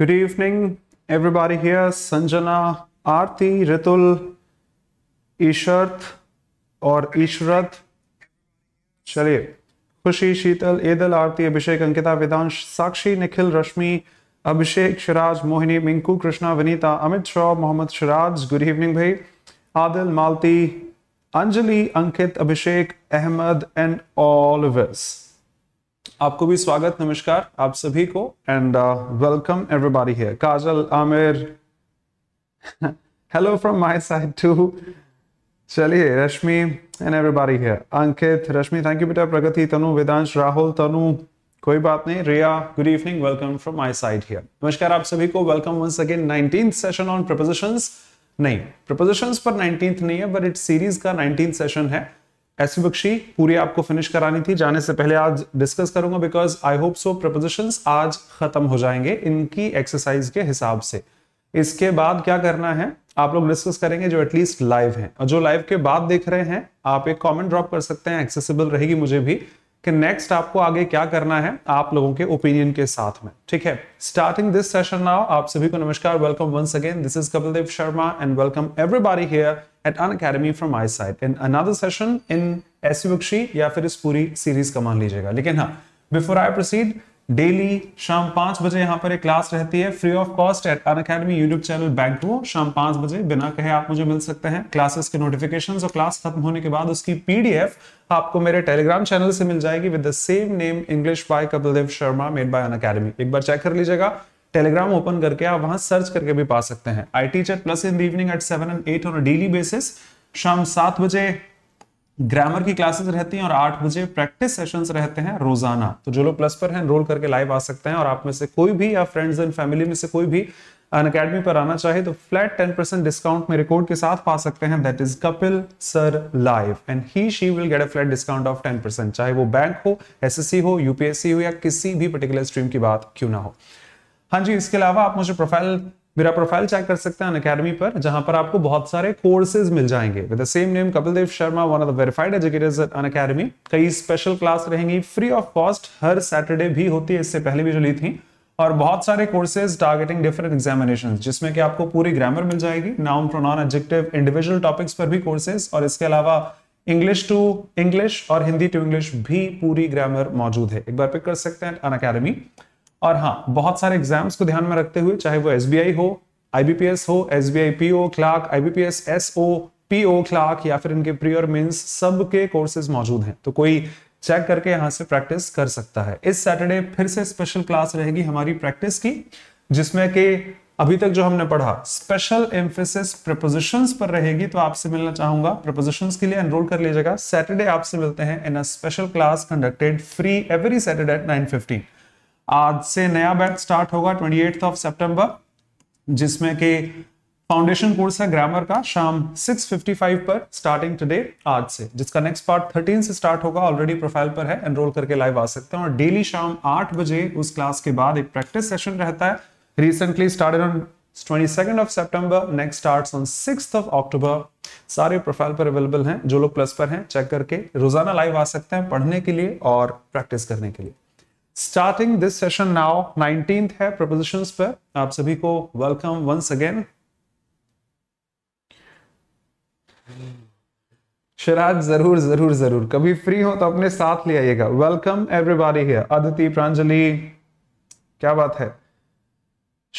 Good evening, everybody here. Sanjana, Arti, Ritul, Isharth और ईशरथ चलिए खुशी शीतल एदल आरती अभिषेक अंकिता वेदांश साक्षी निखिल रश्मि अभिषेक शिराज मोहिनी मिंकू कृष्णा विनीता अमित शॉ मोहम्मद शिराज गुड इवनिंग भाई Adil Malti Anjali Ankit Abhishek Ahmed and all of आपको भी स्वागत नमस्कार आप सभी को and welcome everybody here Kajal Aamir hello from my side too चलिए Rashmi and everybody here Ankit Rashmi thank you बेटा प्रगति तनु वेदांश राहुल तनु कोई बात नहीं Riya good evening welcome from my side here नमस्कार आप सभी को welcome once again 19th session on propositions नहीं प्रपोजिशंस पर 19th नहीं है बट इट सीरीज का 19th सेशन है ऐसी बख्शी पूरी आपको फिनिश करानी थी जाने से पहले आज डिस्कस करूंगा because I hope so proposition आज खत्म हो जाएंगे इनकी एक्सरसाइज के हिसाब से इसके बाद क्या करना है आप लोग डिस्कस करेंगे जो एटलीस्ट लाइव हैं और जो लाइव के बाद देख रहे हैं आप एक कमेंट ड्रॉप कर सकते हैं एक्सेसिबल रहेगी मुझे भी कि नेक्स्ट आपको आगे क्या करना है आप लोगों के ओपिनियन के साथ में ठीक है स्टार्टिंग दिस सेशन नाउ आप सभी को नमस्कार welcome once again this is Kapil Dev Sharma and welcome everybody here at Unacademy from my side in another session in ऐसी बख्शी या फिर इस पूरी सीरीज का मान लीजिएगा लेकिन हाँ बिफोर आई प्रोसीड डेली शाम पांच बजे यहाँ पर एक क्लास रहती है free of cost at Unacademy YouTube channel bank to शाम पांच बजे बिना कहे आप मुझे मिल सकते हैं क्लासेस के नोटिफिकेशन और क्लास खत्म होने के बाद उसकी पीडीएफ आपको मेरे टेलीग्राम चैनल से मिल जाएगी with the same name English by Kapildev Sharma made by Unacademy एक बार चेक कर लीजिएगा टेलीग्राम ओपन करके आप वहां सर्च करके भी पा सकते हैं I teacher plus in evening at seven and eight on daily basis शाम सात बजे ग्रामर की क्लासेस रहती हैं और आठ बजे प्रैक्टिस सेशंस रहते हैं रोजाना तो जो लोग प्लस पर हैं रोल करके लाइव आ सकते हैं और आप में से कोई भी या फ्रेंड्स एंड फैमिली में से कोई भी अन अकेडमी पर आना चाहे तो फ्लैट टेन परसेंट डिस्काउंट मेरे कोड के साथ पा सकते हैं that is Kapil sir live and he she will get a flat discount of ten चाहे वो बैंक हो एस हो यूपीएससी हो या किसी भी पर्टिकुलर स्ट्रीम की बात क्यों ना हो हाँ जी इसके अलावा आप मुझे प्रोफाइल मेरा प्रोफाइल चेक कर सकते हैं अकेडमी पर जहां पर आपको बहुत सारे कोर्सेज मिल जाएंगे with the same name Kapil Dev Sharma one of the verified educators Unacademy कई स्पेशल क्लास रहेंगी फ्री ऑफ कॉस्ट हर सैटरडे भी होती है इससे पहले भी जो ली थी और बहुत सारे कोर्सेज टारगेटिंग डिफरेंट एग्जामिनेशन जिसमें कि आपको पूरी ग्रामर मिल जाएगी noun pronoun adjective individual topics पर भी कोर्सेज और इसके अलावा इंग्लिश टू इंग्लिश और हिंदी टू इंग्लिश भी पूरी ग्रामर मौजूद है एक बार पिक कर सकते हैं अन अकेडमी और हाँ बहुत सारे एग्जाम्स को ध्यान में रखते हुए चाहे वो एस हो आईबीपीएस हो S B I P O clerk IBPS S O P O clerk या फिर इनके प्रियर मीन सब के कोर्सेज मौजूद हैं तो कोई चेक करके यहाँ से प्रैक्टिस कर सकता है इस सैटरडे फिर से स्पेशल क्लास रहेगी हमारी प्रैक्टिस की जिसमें के अभी तक जो हमने पढ़ा स्पेशल एम्फेसिस प्रपोजिशंस पर रहेगी तो आपसे मिलना चाहूंगा प्रपोजिशंस के लिए एनरोल कर लीजिएगा सैटरडे आपसे मिलते हैं in a special class conducted free every Saturday at nine fifteen आज से नया बैच स्टार्ट होगा ट्वेंटी ऑफ सेप्टेम्बर जिसमें के फाउंडेशन कोर्स है ग्रामर का शाम 6:55 पर स्टार्टिंग टुडे आज से जिसका नेक्स्ट पार्ट 13 से स्टार्ट होगा ऑलरेडी प्रोफाइल पर है एनरोल करके लाइव आ सकते हैं और डेली शाम 8 बजे उस क्लास के बाद एक प्रैक्टिस सेशन रहता है recently started on 22nd of September next starts on 6th of October सारे प्रोफाइल पर अवेलेबल हैं जो लोग प्लस पर हैं चेक करके रोजाना लाइव आ सकते हैं पढ़ने के लिए और प्रैक्टिस करने के लिए starting this session now nineteen है प्रपोजिशन पर आप सभी को वेलकम वंस अगेन शराज जरूर जरूर जरूर कभी फ्री हो तो अपने साथ ले आइएगा welcome everybody here Aditi Pranjali क्या बात है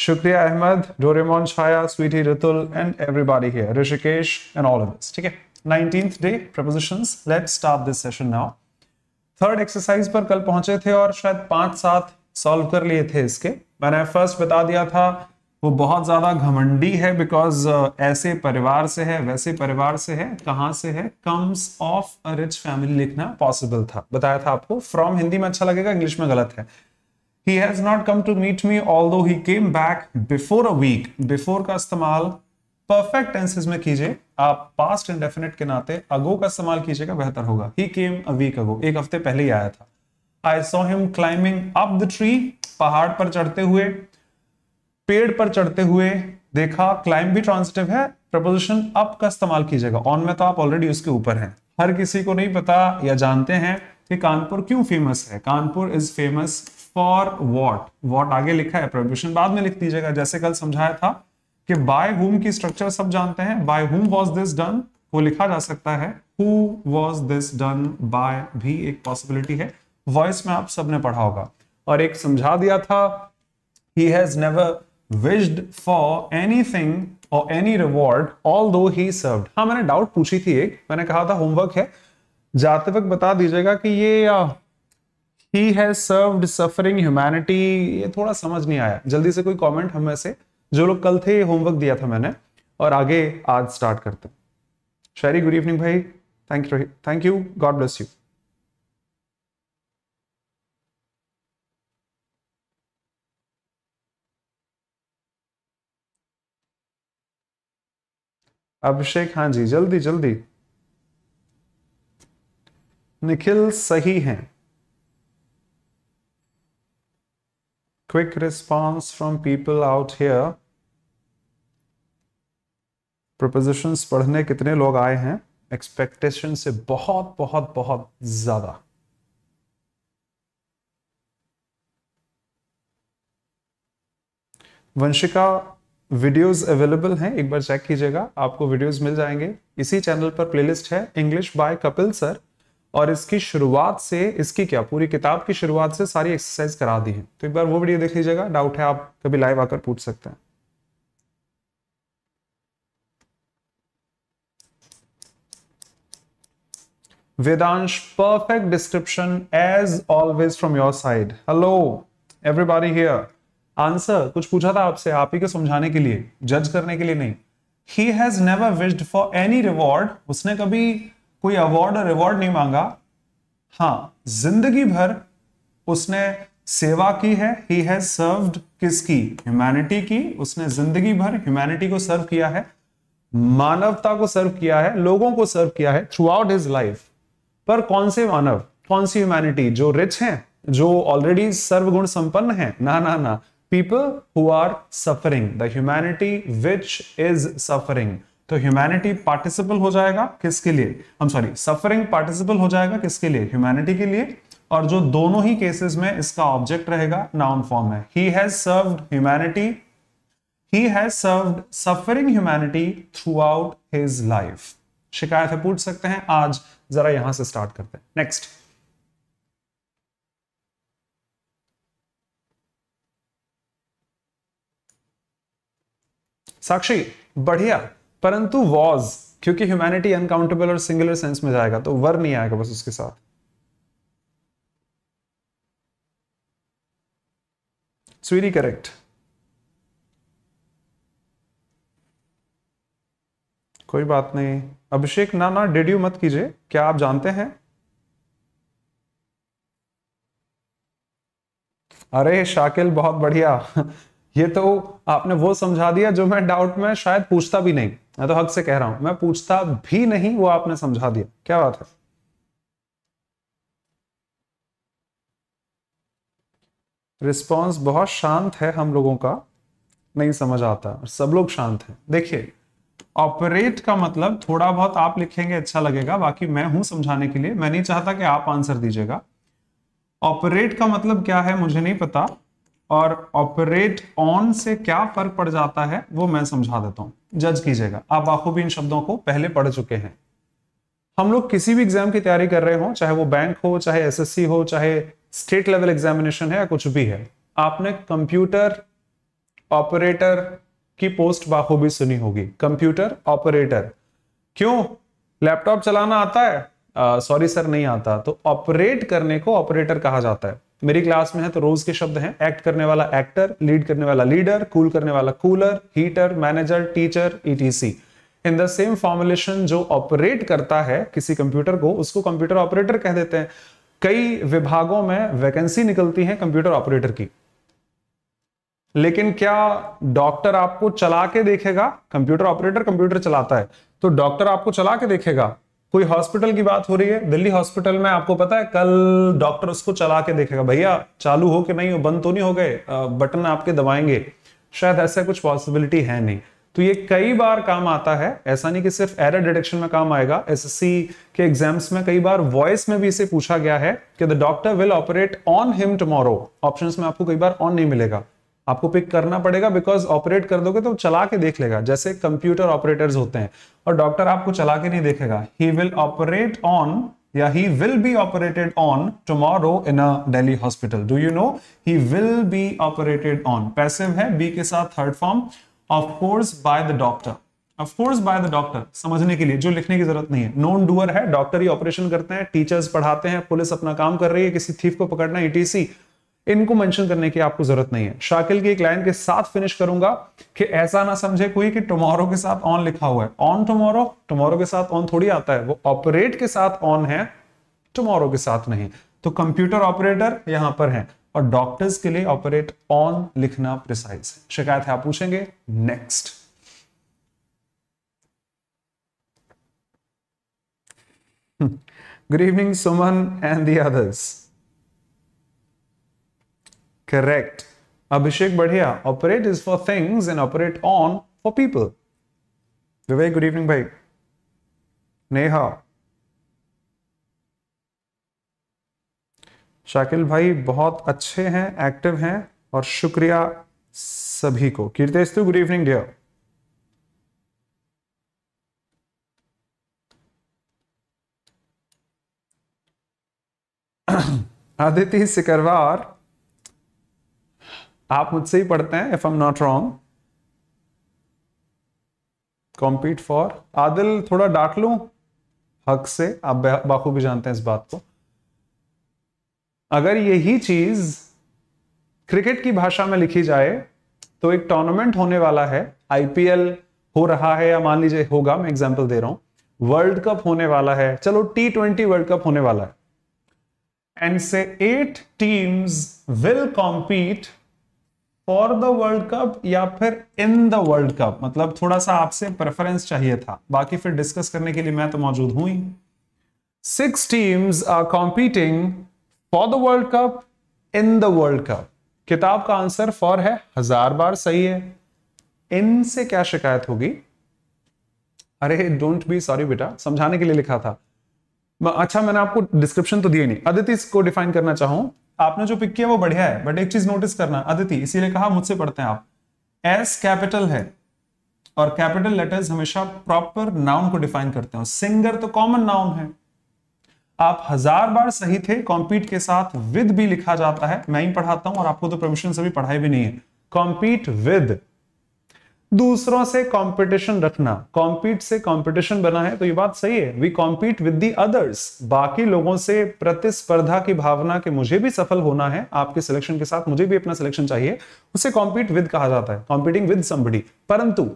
शुक्रिया Ahmed Doraemon Chhaya Sweety Ritul and everybody here Rishikesh and all of this ठीक है nineteen day propositions let's start this session now third exercise पर कल पहुंचे थे और शायद पांच सात सॉल्व कर लिए थे इसके मैंने फर्स्ट बता दिया था वो बहुत ज्यादा घमंडी है बिकॉज uh, ऐसे परिवार से है वैसे परिवार से है कहाँ से है comes of a rich family लिखना पॉसिबल था बताया था आपको फ्रॉम हिंदी में अच्छा लगेगा इंग्लिश में गलत है he has not come to meet me although he came back before a week before का इस्तेमाल परफेक्ट टेंसेज में कीजिए आप पास्ट इंडेफिनेट के नाते अगो का इस्तेमाल कीजिएगा बेहतर होगा ही केम अ वीक अगो एक हफ्ते पहले ही आया था I saw him climbing up the tree पहाड़ पर चढ़ते हुए पेड़ पर चढ़ते हुए देखा क्लाइंब भी ट्रांसिटिव है प्रपोजिशन अप का इस्तेमाल कीजिएगा ऑन में तो आप ऑलरेडी उसके ऊपर हैं हर किसी को नहीं पता या जानते हैं कि कानपुर क्यों फेमस है Kanpur is famous for what what आगे लिखा है प्रपोजिशन बाद में लिख दीजिएगा जैसे कल समझाया था कि बाय हुम की स्ट्रक्चर सब जानते हैं by whom was this done वो लिखा जा सकता है who was this done by भी एक पॉसिबिलिटी है वॉइस में आप सबने पढ़ा होगा और एक समझा दिया था he has never wished for anything और any reward although he सर्व हाँ मैंने डाउट पूछी थी एक मैंने कहा था होमवर्क है जाते वक्त बता दीजिएगा कि ये he has served suffering humanity ये थोड़ा समझ नहीं आया जल्दी से कोई कमेंट हमें से जो लोग कल थे होमवर्क दिया था मैंने और आगे आज स्टार्ट करते हैं शहरी गुड इवनिंग भाई thank you thank you God bless you Abhishek हाँ जी जल्दी जल्दी निखिल सही हैं quick response from people out here propositions पढ़ने कितने लोग आए हैं एक्सपेक्टेशन से बहुत बहुत बहुत ज्यादा वंशिका वीडियोस अवेलेबल हैं एक बार चेक कीजिएगा आपको वीडियोस मिल जाएंगे इसी चैनल पर प्लेलिस्ट है इंग्लिश बाय कपिल सर और इसकी शुरुआत से इसकी क्या पूरी किताब की शुरुआत से सारी एक्सरसाइज करा दी है तो एक बार वो वीडियो देख लीजिएगा डाउट है आप कभी लाइव आकर पूछ सकते हैं Vedansh, perfect description as always from your side. Hello, everybody here. Answer कुछ पूछा था आपसे आप ही को समझाने के लिए जज करने के लिए नहीं he has never wished for any reward उसने कभी कोई अवार्ड और रिवॉर्ड नहीं मांगा हाँ जिंदगी भर उसने सेवा की है ही हैज सर्वड किसकी ह्यूमैनिटी की उसने जिंदगी भर ह्यूमैनिटी को सर्व किया है मानवता को सर्व किया है लोगों को सर्व किया है थ्रू आउट हिज लाइफ पर कौन से मानव कौन सी ह्यूमैनिटी जो रिच हैं जो ऑलरेडी सर्वगुण संपन्न हैं ना ना ना people who are suffering the humanity which is suffering तो ह्यूमैनिटी पार्टिसिपल हो जाएगा किसके लिए हम सॉरी सफरिंग पार्टिसिपल हो जाएगा किसके लिए ह्यूमैनिटी के लिए और जो दोनों ही केसेस में इसका ऑब्जेक्ट रहेगा नाउन फॉर्म है he has served humanity he has served suffering humanity throughout his life शिकायत है पूछ सकते हैं आज જરા યહાં સે સ્ટાર્ટ કરતે હે નેક્સ્ટ સાચું છે બઢિયા પરંતુ વોઝ ક્યોકી 휴ਮેનિટી અનકાઉન્ટેબલ ઓર સિંગ્યુલર સેન્સ મે જાયેગા તો વર્ નહી આયેગા બસ ઉસકે સાથ સુરીલી કરेक्ट कोई बात नहीं अभिषेक ना ना डेड यू मत कीजिए क्या आप जानते हैं अरे शाकिल बहुत बढ़िया ये तो आपने वो समझा दिया जो मैं डाउट में शायद पूछता भी नहीं मैं तो हक से कह रहा हूं मैं पूछता भी नहीं वो आपने समझा दिया क्या बात है रिस्पॉन्स बहुत शांत है हम लोगों का नहीं समझ आता सब लोग शांत हैं देखिए ऑपरेट का मतलब थोड़ा बहुत आप लिखेंगे अच्छा लगेगा बाकी मैं हूं समझाने के लिए मैं नहीं चाहता कि आप आंसर दीजिएगा ऑपरेट का मतलब क्या है मुझे नहीं पता और ऑपरेट ऑन से क्या फर्क पड़ जाता है वो मैं समझा देता हूं जज कीजिएगा आप बाखूबी इन शब्दों को पहले पढ़ चुके हैं हम लोग किसी भी एग्जाम की तैयारी कर रहे हो चाहे वो बैंक हो चाहे एस हो चाहे स्टेट लेवल एग्जामिनेशन है या कुछ भी है आपने कंप्यूटर ऑपरेटर की पोस्ट बाखूबी सुनी होगी कंप्यूटर ऑपरेटर क्यों लैपटॉप चलाना आता है सॉरी सर नहीं आता तो ऑपरेट करने को ऑपरेटर कहा जाता है मेरी क्लास में है तो रोज के शब्द हैं एक्ट करने वाला एक्टर लीड करने वाला लीडर कूल करने वाला cooler heater manager teacher etc in the same formulation जो ऑपरेट करता है किसी कंप्यूटर को उसको कंप्यूटर ऑपरेटर कह देते हैं कई विभागों में वैकेंसी निकलती है कंप्यूटर ऑपरेटर की लेकिन क्या डॉक्टर आपको चला के देखेगा कंप्यूटर ऑपरेटर कंप्यूटर चलाता है तो डॉक्टर आपको चला के देखेगा कोई हॉस्पिटल की बात हो रही है दिल्ली हॉस्पिटल में आपको पता है कल डॉक्टर उसको चला के देखेगा भैया चालू हो कि नहीं हो बंद तो नहीं हो गए बटन आपके दबाएंगे शायद ऐसा कुछ पॉसिबिलिटी है नहीं तो ये कई बार काम आता है ऐसा नहीं कि सिर्फ एरर डिटेक्शन में काम आएगा एसएससी के एग्जाम्स में कई बार वॉइस में भी इसे पूछा गया है कि the doctor will operate on him tomorrow options में आपको कई बार ऑन नहीं मिलेगा आपको पिक करना पड़ेगा बिकॉज ऑपरेट कर दोगे तो चला के देख लेगा जैसे कंप्यूटर ऑपरेटर्स होते हैं और डॉक्टर आपको चला के नहीं देखेगा ही विल ऑपरेट ऑन या he will be operated on tomorrow in a daily hospital do you know he will be operated on passive है बी के साथ third form of course by the doctor of course by the doctor समझने के लिए जो लिखने की जरूरत नहीं है नॉन डूअर है डॉक्टर ही ऑपरेशन करते हैं टीचर्स पढ़ाते हैं पुलिस अपना काम कर रही है किसी थीफ को पकड़ना है e ईटीसी इनको मेंशन करने की आपको जरूरत नहीं है शाकिल की एक लाइन के साथ फिनिश करूंगा कि ऐसा ना समझे कोई कि टुमारो के साथ ऑन लिखा हुआ है ऑन टुमारो टुमारो के साथ ऑन थोड़ी आता है वो ऑपरेट के साथ ऑन है टुमारो के साथ नहीं तो कंप्यूटर ऑपरेटर यहां पर है और डॉक्टर्स के लिए ऑपरेट ऑन लिखना प्रिसाइज है शिकायत है आप पूछेंगे next good evening Suman and the others correct Abhishek बढ़िया operate is for things and operate on for people Vivek good evening भाई नेहा शाकिल भाई बहुत अच्छे हैं एक्टिव हैं और शुक्रिया सभी को कीर्तिस्तु good evening dear Aditya Sikarwar आप मुझसे ही पढ़ते हैं if I am not wrong compete for Adil थोड़ा डांट लू हक से आप बाखूबी जानते हैं इस बात को अगर यही चीज क्रिकेट की भाषा में लिखी जाए तो एक टूर्नामेंट होने वाला है आईपीएल हो रहा है या मान लीजिए होगा मैं एग्जाम्पल दे रहा हूं वर्ल्ड कप होने वाला है चलो टी ट्वेंटी वर्ल्ड कप होने वाला है and say eight teams will compete for the world cup या फिर इन द वर्ल्ड कप मतलब थोड़ा सा आपसे प्रेफरेंस चाहिए था बाकी फिर डिस्कस करने के लिए मैं तो मौजूद हूं ही six teams are competing for the world cup in the world cup किताब का आंसर फॉर है हजार बार सही है इनसे क्या शिकायत होगी अरे डोंट बी सॉरी बेटा समझाने के लिए लिखा था अच्छा मैंने आपको डिस्क्रिप्शन तो दिए नहीं अदिति को डिफाइन करना चाहूं आपने जो पिक किया वो बढ़िया है बट एक चीज नोटिस करना अदिति इसीलिए कहा मुझसे पढ़ते हैं आप एस कैपिटल है और कैपिटल लेटर्स हमेशा प्रॉपर नाउन को डिफाइन करते हैं सिंगर तो कॉमन नाउन है आप हजार बार सही थे कॉम्पीट के साथ विद भी लिखा जाता है मैं ही पढ़ाता हूं और आपको तो परमिशन से भी पढ़ाई भी नहीं है कॉम्पीट विद दूसरों से कंपटीशन रखना कॉम्पीट से कंपटीशन बना है तो ये बात सही है we compete with the others बाकी लोगों से प्रतिस्पर्धा की भावना के मुझे भी सफल होना है आपके सिलेक्शन के साथ मुझे भी अपना सिलेक्शन चाहिए उसे कॉम्पीट विद कहा जाता है कॉम्पीटिंग विद समबडी परंतु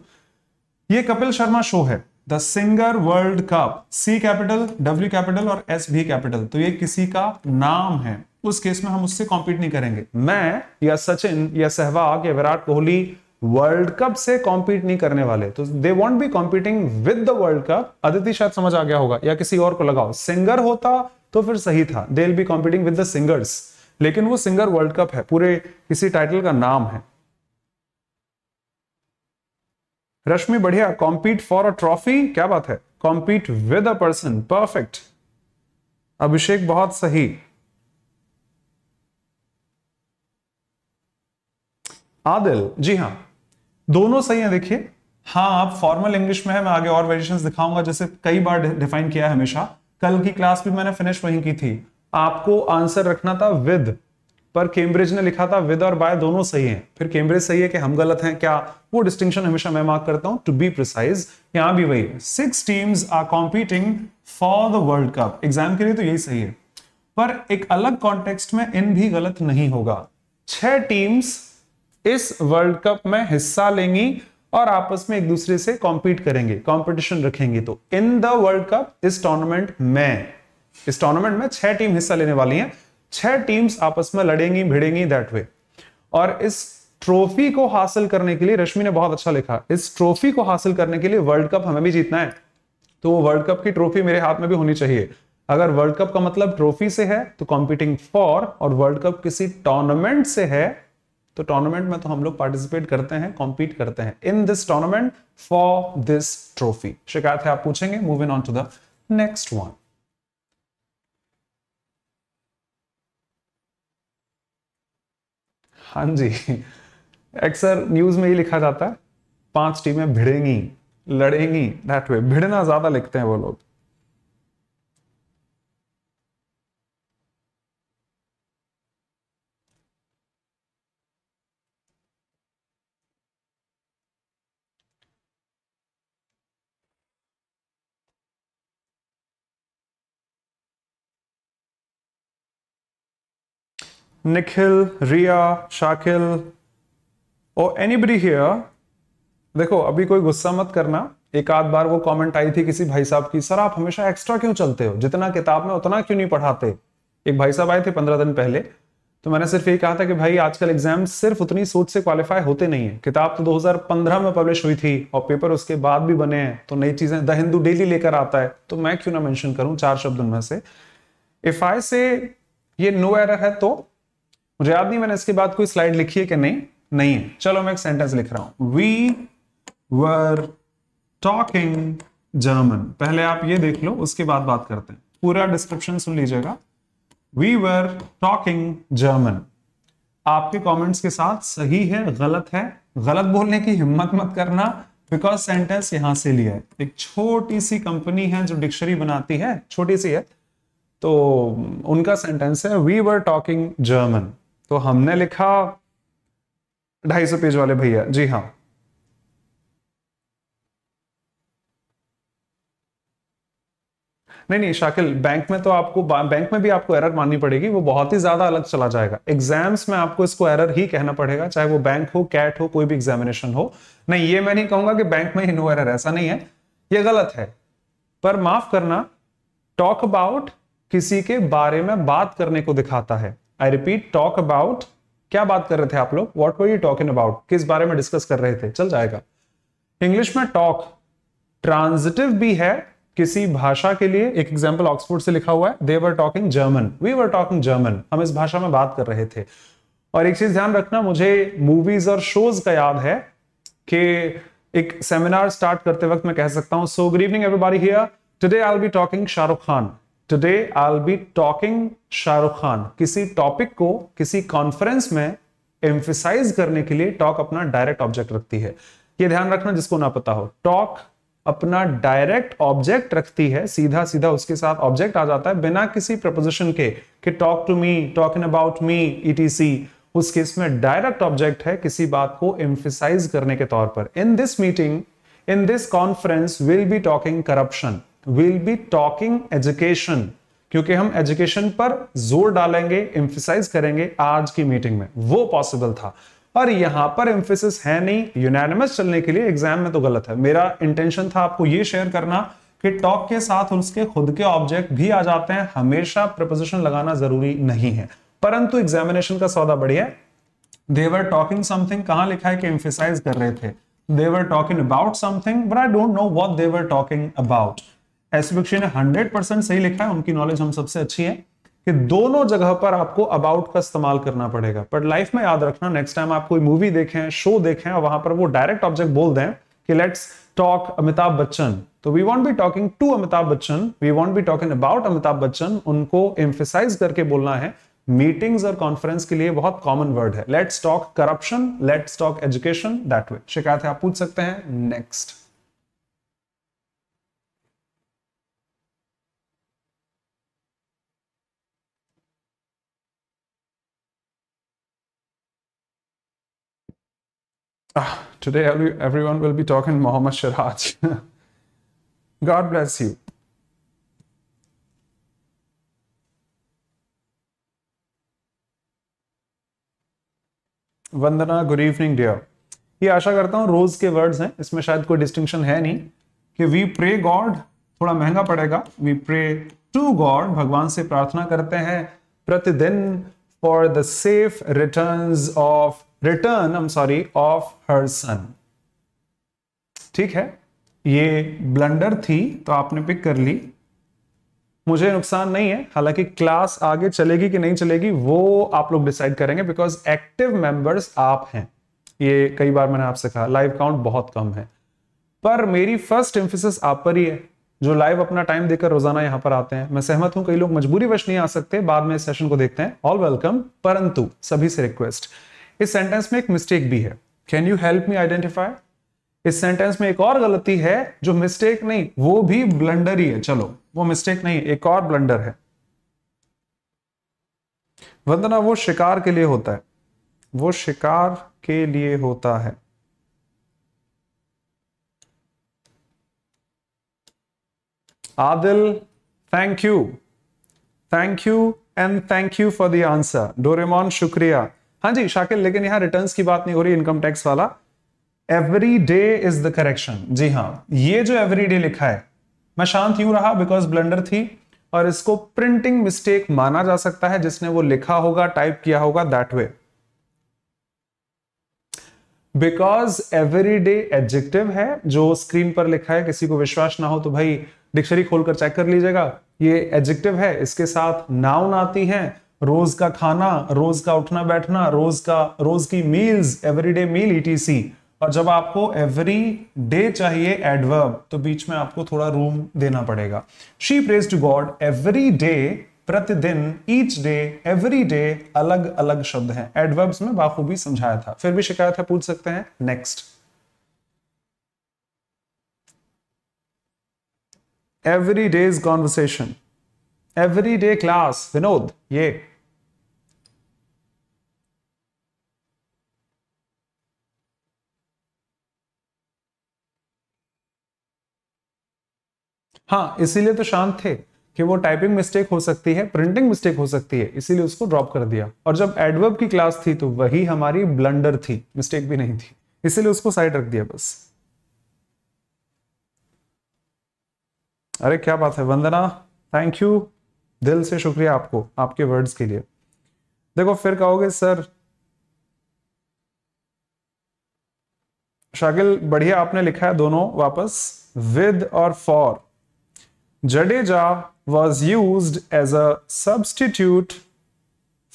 ये कपिल शर्मा शो है the singer world cup C capital W capital और एस भी कैपिटल तो ये किसी का नाम है उस केस में हम उससे कॉम्पीट नहीं करेंगे मैं या सचिन या सहवाग या विराट कोहली वर्ल्ड कप से कॉम्पीट नहीं करने वाले तो they won't be competing with the world cup Aditi शायद समझ आ गया होगा या किसी और को लगाओ सिंगर होता तो फिर सही था they will be competing with the singers लेकिन वो सिंगर वर्ल्ड कप है पूरे किसी टाइटल का नाम है रश्मि बढ़िया कॉम्पीट फॉर अ ट्रॉफी क्या बात है compete with a person perfect Abhishek बहुत सही आदिल जी हाँ दोनों सही है देखिए हाँ आप फॉर्मल इंग्लिश में है मैं आगे और वेरिएशंस दिखाऊंगा जैसे कई बार डिफाइन किया है हमेशा कल की क्लास भी मैंने फिनिश वहीं की थी आपको आंसर रखना था विद पर कैम्ब्रिज ने लिखा था विद और बाय दोनों सही हैं फिर कैम्ब्रिज सही है कि हम गलत हैं क्या वो डिस्टिंक्शन हमेशा मैं मार्क करता हूं टू बी प्रिसाइज यहां भी वही six teams are competing for the world cup exam के लिए तो यही सही है पर एक अलग कॉन्टेक्स्ट में इन भी गलत नहीं होगा छह टीम्स इस वर्ल्ड कप में हिस्सा लेंगी और आपस में एक दूसरे से कॉम्पीट करेंगे कॉम्पिटिशन रखेंगे तो इन द वर्ल्ड कप इस टूर्नामेंट में इस टूर्नामेंट में छह टीम हिस्सा लेने वाली है छह टीम्स आपस में लड़ेंगी भिड़ेंगी दैट वे और इस ट्रॉफी को हासिल करने के लिए रश्मि ने बहुत अच्छा लिखा इस ट्रॉफी को हासिल करने के लिए वर्ल्ड कप हमें भी जीतना है तो वो वर्ल्ड कप की ट्रॉफी मेरे हाथ में भी होनी चाहिए अगर वर्ल्ड कप का मतलब ट्रॉफी से है तो कॉम्पीटिंग फॉर और वर्ल्ड कप किसी टूर्नामेंट से है तो टूर्नामेंट में तो हम लोग पार्टिसिपेट करते हैं कॉम्पीट करते हैं in this tournament for this trophy शिकायत है आप पूछेंगे moving on to the next one हाँ जी अक्सर न्यूज में ही लिखा जाता है पांच टीमें भिड़ेंगी लड़ेंगी दैट वे भिड़ना ज्यादा लिखते हैं वो लोग निखिल रिया शाखिल और एनीबडी हियर देखो अभी कोई गुस्सा मत करना एक आध बार वो कमेंट आई थी किसी भाई साहब की सर आप हमेशा एक्स्ट्रा क्यों चलते हो जितना किताब में उतना क्यों नहीं पढ़ाते एक भाई साहब आए थे पंद्रह दिन पहले तो मैंने सिर्फ यही कहा था कि भाई आजकल एग्जाम सिर्फ उतनी सोच से क्वालिफाई होते नहीं है किताब तो 2015 में पब्लिश हुई थी और पेपर उसके बाद भी बने हैं तो नई चीजें द हिंदू डेली लेकर आता है तो मैं क्यों ना मेंशन करूं चार शब्द उनमें से इफ आई से ये नो एरर है तो मुझे याद नहीं मैंने इसके बाद कोई स्लाइड लिखी है कि नहीं नहीं है चलो मैं एक सेंटेंस लिख रहा हूं वी वर टॉकिंग जर्मन पहले आप ये देख लो उसके बाद बात करते हैं पूरा डिस्क्रिप्शन सुन लीजिएगा वी वर टॉकिंग जर्मन आपके कमेंट्स के साथ सही है गलत है गलत बोलने की हिम्मत मत करना बिकॉज सेंटेंस यहां से लिया है एक छोटी सी कंपनी है जो डिक्शनरी बनाती है छोटी सी है तो उनका सेंटेंस है वी वर टॉकिंग जर्मन तो हमने लिखा ढाई सौ पेज वाले भैया जी हाँ नहीं नहीं शाकिल बैंक में तो आपको बैंक में भी आपको एरर माननी पड़ेगी वो बहुत ही ज्यादा अलग चला जाएगा एग्जाम्स में आपको इसको एरर ही कहना पड़ेगा चाहे वो बैंक हो कैट हो कोई भी एग्जामिनेशन हो नहीं ये मैं नहीं कहूंगा कि बैंक में ही नो एरर ऐसा नहीं है ये गलत है पर माफ करना टॉक अबाउट किसी के बारे में बात करने को दिखाता है आई रिपीट टॉक अबाउट क्या बात कर रहे थे आप लोग what were you talking about किस बारे में डिस्कस कर रहे थे चल जाएगा इंग्लिश में टॉक ट्रांजिटिव भी है किसी भाषा के लिए एक एग्जाम्पल ऑक्सफोर्ड से लिखा हुआ है they were talking German we were talking German हम इस भाषा में बात कर रहे थे और एक चीज ध्यान रखना मुझे मूवीज और शोज का याद है कि एक सेमिनार स्टार्ट करते वक्त मैं कह सकता हूं so good evening everybody here today I will be talking Shahrukh Khan today I will be talking Shahrukh Khan किसी टॉपिक को किसी कॉन्फ्रेंस में एम्फिसाइज करने के लिए टॉक अपना डायरेक्ट ऑब्जेक्ट रखती है ये ध्यान रखना जिसको ना पता हो टॉक अपना डायरेक्ट ऑब्जेक्ट रखती है सीधा सीधा उसके साथ ऑब्जेक्ट आ जाता है बिना किसी प्रपोजिशन के कि talk to me talking about me ईटीसी उस केस में डायरेक्ट ऑब्जेक्ट है किसी बात को एम्फिसाइज करने के तौर पर in this meeting in this conference will be talking corruption will be talking education क्योंकि हम एजुकेशन पर जोर डालेंगे इंफिसाइज करेंगे आज की मीटिंग में वो पॉसिबल था और यहां पर इंफिसिस है नहीं यूनानिमस चलने के लिए एग्जाम में तो गलत है मेरा इंटेंशन था आपको ये शेयर करना कि टॉक के साथ उसके खुद के ऑब्जेक्ट भी आ जाते हैं हमेशा प्रपोजिशन लगाना जरूरी नहीं है परंतु एग्जामिनेशन का सौदा बढ़िया देवर टॉकिंग समथिंग कहा लिखा है कि एम्फिसाइज कर रहे थे they were talking about something but I don't know what they were talking about S Bakshi ने हंड्रेड परसेंट सही लिखा है उनकी नॉलेज हम सबसे अच्छी है कि दोनों जगह पर आपको अबाउट का इस्तेमाल करना पड़ेगा बट लाइफ में याद रखना नेक्स्ट टाइम आप कोई मूवी देखें शो देखें और वहां पर वो डायरेक्ट ऑब्जेक्ट बोल दें कि लेट्स टॉक अमिताभ बच्चन तो we won't be talking to Amitabh Bachchan we won't be talking about Amitabh Bachchan उनको एम्फिसाइज करके बोलना है मीटिंग्स और कॉन्फ्रेंस के लिए बहुत कॉमन वर्ड है let's talk corruption let's talk education that way शिकायत है आप पूछ सकते हैं next Ah, today everyone will be talking Muhammad Sharaj. God bless you. Vandana good evening dear ये आशा करता हूँ रोज के वर्ड्स हैं इसमें शायद कोई डिस्टिंक्शन है नहीं कि वी प्रे गॉड थोड़ा महंगा पड़ेगा वी प्रे टू गॉड भगवान से प्रार्थना करते हैं प्रतिदिन for the safe returns of return I am sorry of her son ठीक है ये ब्लंडर थी तो आपने पिक कर ली मुझे नुकसान नहीं है हालांकि क्लास आगे चलेगी कि नहीं चलेगी वो आप लोग डिसाइड करेंगे बिकॉज एक्टिव मेंबर्स आप हैं ये कई बार मैंने आपसे कहा लाइव काउंट बहुत कम है पर मेरी फर्स्ट इंफोसिस आप पर ही है जो लाइव अपना टाइम देकर रोजाना यहां पर आते हैं मैं सहमत हूं कई लोग मजबूरी वश नहीं आ सकते बाद में सेशन को देखते हैं ऑल वेलकम परंतु सभी से रिक्वेस्ट इस सेंटेंस में एक मिस्टेक भी है can you help me identify इस सेंटेंस में एक और गलती है जो मिस्टेक नहीं वो भी ब्लंडर ही है चलो वो मिस्टेक नहीं एक और ब्लंडर है वंदना वो शिकार के लिए होता है वो शिकार के लिए होता है Adil thank you thank you and thank you for the answer Doraemon शुक्रिया हाँ जी शाकिल लेकिन यहां रिटर्न की बात नहीं हो रही इनकम टैक्स वाला every day is the correction जी हाँ ये जो एवरी डे लिखा है मैं शांत यूं रहा बिकॉज ब्लेंडर थी और इसको प्रिंटिंग मिस्टेक माना जा सकता है जिसने वो लिखा होगा टाइप किया होगा that way because every day adjective है जो स्क्रीन पर लिखा है किसी को विश्वास ना हो तो भाई डिक्शनरी खोलकर चेक कर लीजिएगा ये एडजेक्टिव है इसके साथ नाउन आती है रोज का खाना रोज का उठना बैठना रोज का रोज की मील्स एवरीडे मील ईटीसी और जब आपको एवरी डे चाहिए एडवर्ब तो बीच में आपको थोड़ा रूम देना पड़ेगा she prays to God every day प्रतिदिन ईच डे एवरी डे अलग अलग शब्द हैं एडवर्ब्स में बाखूबी समझाया था फिर भी शिकायत है पूछ सकते हैं next every days conversation every day class Vinod ये हाँ इसीलिए तो शांत थे कि वो टाइपिंग मिस्टेक हो सकती है प्रिंटिंग मिस्टेक हो सकती है इसीलिए उसको ड्रॉप कर दिया और जब एडवर्ब की क्लास थी तो वही हमारी ब्लंडर थी मिस्टेक भी नहीं थी इसीलिए उसको साइड रख दिया बस अरे क्या बात है वंदना थैंक यू दिल से शुक्रिया आपको आपके वर्ड्स के लिए देखो फिर कहोगे सर शागिल बढ़िया आपने लिखा है दोनों वापस विद और for Jadeja was used as a substitute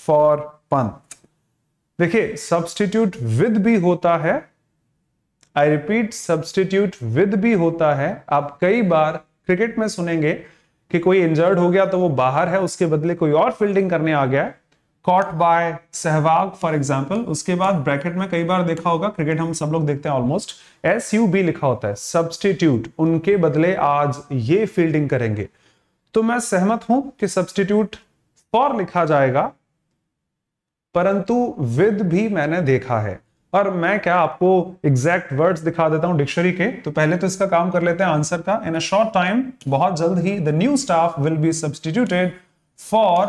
for Pant देखिए सब्सटीट्यूट विद भी होता है आई रिपीट सब्सटीट्यूट विद भी होता है आप कई बार क्रिकेट में सुनेंगे कि कोई इंजर्ड हो गया तो वो बाहर है उसके बदले कोई और फील्डिंग करने आ गया है caught by Sehwag for example उसके बाद ब्रैकेट में कई बार देखा होगा क्रिकेट हम सब लोग देखते हैं ऑलमोस्ट एस यू बी लिखा होता है सब्सटीट्यूट उनके बदले आज ये फील्डिंग करेंगे तो मैं सहमत हूं कि सब्सटीट्यूट फॉर लिखा जाएगा परंतु विद भी मैंने देखा है और मैं क्या आपको एग्जैक्ट वर्ड्स दिखा देता हूं डिक्शनरी के तो पहले तो इसका काम कर लेते हैं आंसर का इन अ शॉर्ट टाइम बहुत जल्द ही the new staff will be substituted for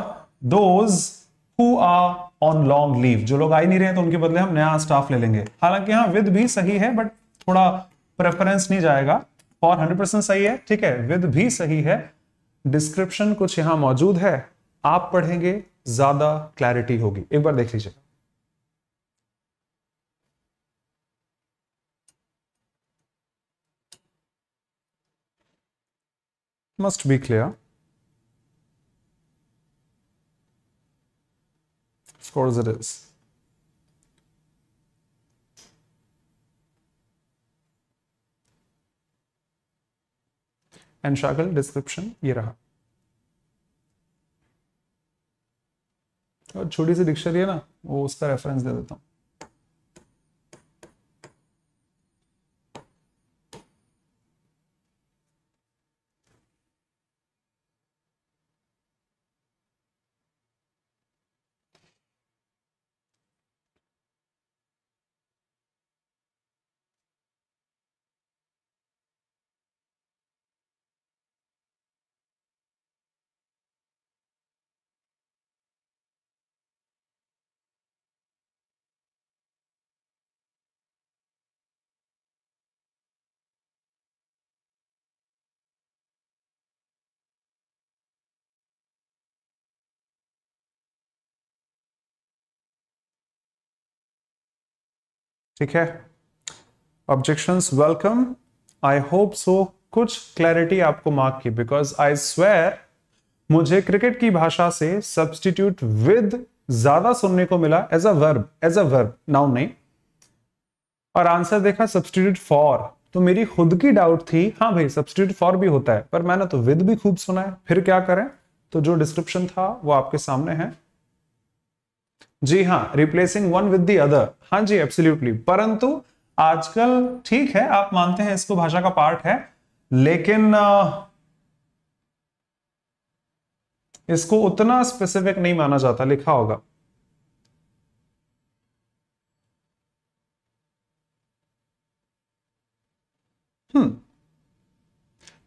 those who are on long leave जो लोग आई नहीं रहे तो उनके बदले हम नया स्टाफ ले लेंगे हालांकि यहाँ विद भी सही है बट थोड़ा प्रेफरेंस नहीं जाएगा फॉर हंड्रेड परसेंट सही है ठीक है विद भी सही है डिस्क्रिप्शन कुछ यहां मौजूद है आप पढ़ेंगे ज्यादा क्लैरिटी होगी एक बार देख लीजिए must be clear. Of course it is. And Shagal description ये और छोटी सी डिक्शनरी है ना वो उसका रेफरेंस दे देता हूँ ठीक है objections welcome I hope so कुछ क्लैरिटी आपको मार्क की बिकॉज आई स्वेर मुझे क्रिकेट की भाषा से सब्सटीट्यूट विद ज्यादा सुनने को मिला as a verb as a verb now नहीं और आंसर देखा सब्सटीट्यूट फॉर तो मेरी खुद की डाउट थी हाँ भाई सब्सटीट्यूट फॉर भी होता है पर मैंने तो विद भी खूब सुना है फिर क्या करें तो जो डिस्क्रिप्शन था वो आपके सामने है जी हाँ replacing one with the other हाँ जी एब्सोल्यूटली परंतु आजकल ठीक है आप मानते हैं इसको भाषा का पार्ट है लेकिन इसको उतना स्पेसिफिक नहीं माना जाता लिखा होगा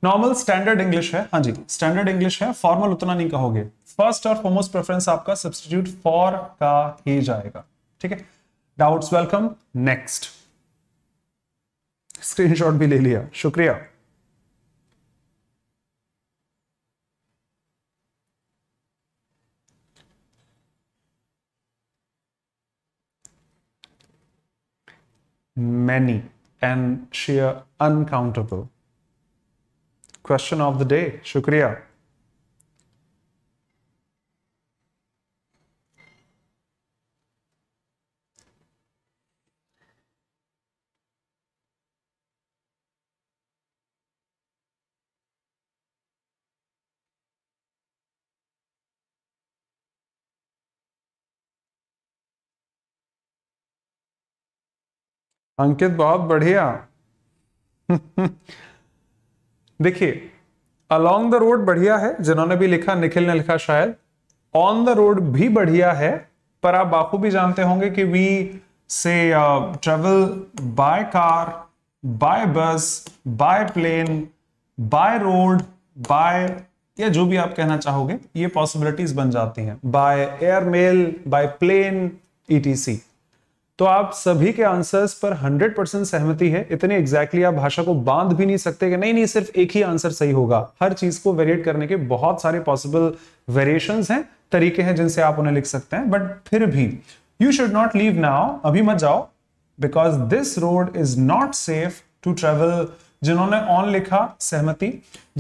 नॉर्मल स्टैंडर्ड इंग्लिश है हाँ जी स्टैंडर्ड इंग्लिश है फॉर्मल उतना नहीं कहोगे फर्स्ट और फॉरमोस्ट प्रेफरेंस आपका सब्सटीट्यूट फॉर का ही जाएगा ठीक है डाउट्स वेलकम नेक्स्ट स्क्रीनशॉट भी ले लिया शुक्रिया many and share uncountable question of the day शुक्रिया अंकित बहुत बढ़िया देखिए अलोंग द रोड बढ़िया है जिन्होंने भी लिखा निखिल ने लिखा शायद ऑन द रोड भी बढ़िया है पर आप बापू भी जानते होंगे कि we say travel by car by bus by plane by road by या जो भी आप कहना चाहोगे ये पॉसिबिलिटीज बन जाती हैं by air mail by plane sea तो आप सभी के आंसर्स पर 100 परसेंट सहमति है इतने एग्जैक्टली आप भाषा को बांध भी नहीं सकते कि नहीं नहीं सिर्फ एक ही आंसर सही होगा हर चीज को वेरिएट करने के बहुत सारे पॉसिबल वेरिएशन हैं तरीके हैं जिनसे आप उन्हें लिख सकते हैं बट फिर भी you should not leave now अभी मत जाओ because this road is not safe to travel जिन्होंने ऑन लिखा सहमति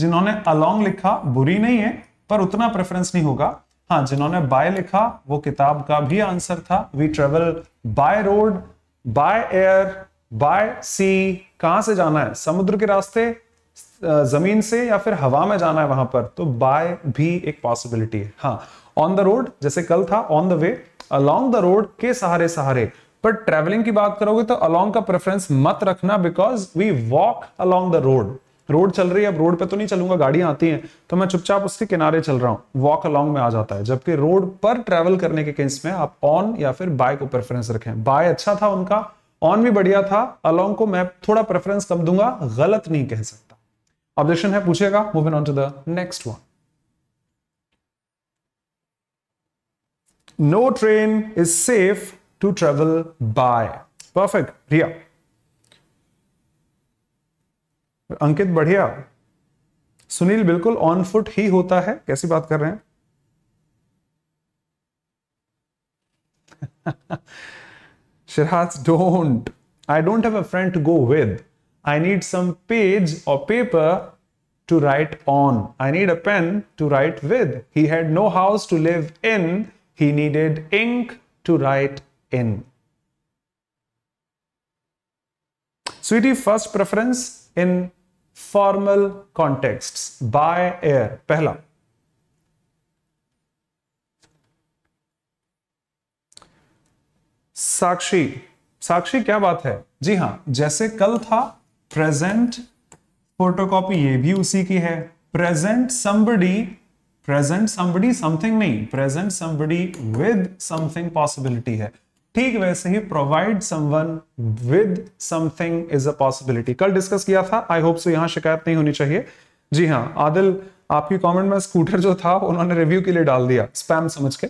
जिन्होंने अलोंग लिखा बुरी नहीं है पर उतना प्रेफरेंस नहीं होगा हाँ जिन्होंने बाय लिखा वो किताब का भी आंसर था we travel by road by air by sea कहां से जाना है समुद्र के रास्ते जमीन से या फिर हवा में जाना है वहां पर तो बाय भी एक पॉसिबिलिटी है हाँ ऑन द रोड जैसे कल था on the way along the road के सहारे सहारे पर ट्रेवलिंग की बात करोगे तो अलोंग का प्रेफरेंस मत रखना because we walk along the road road चल रही है अब रोड पे तो नहीं चलूंगा गाड़ियां आती हैं तो मैं चुपचाप उसके किनारे चल रहा हूँ वॉक अलॉन्ग में आ जाता है जबकि रोड पर ट्रेवल करने के केस में आप ऑन या फिर बाय को प्रेफरेंस रखें बाय अच्छा था उनका ऑन भी बढ़िया था अलॉन्ग को मैं थोड़ा प्रेफरेंस कम दूंगा गलत नहीं कह सकता ऑब्जेक्शन है पूछेगा moving on to the next one no train is safe to travel by. Perfect. Riya Ankit बढ़िया सुनील बिल्कुल ऑन फुट ही होता है कैसी बात कर रहे हैं Shiraj don't I don't have a friend to go with I need some page और paper to write on I need a pen to write with he had no house to live in he needed ink to write in Sweety first preference in formal context by air पहला साक्षी साक्षी क्या बात है जी हां जैसे कल था present photocopy ये भी उसी की है present somebody present somebody something नहीं present somebody with something possibility है ठीक वैसे ही provide someone with something is a possibility कल डिस्कस किया था आई होप सो यहां शिकायत नहीं होनी चाहिए जी हाँ आदिल आपकी कमेंट में स्कूटर जो था उन्होंने रिव्यू के लिए डाल दिया स्पैम समझ के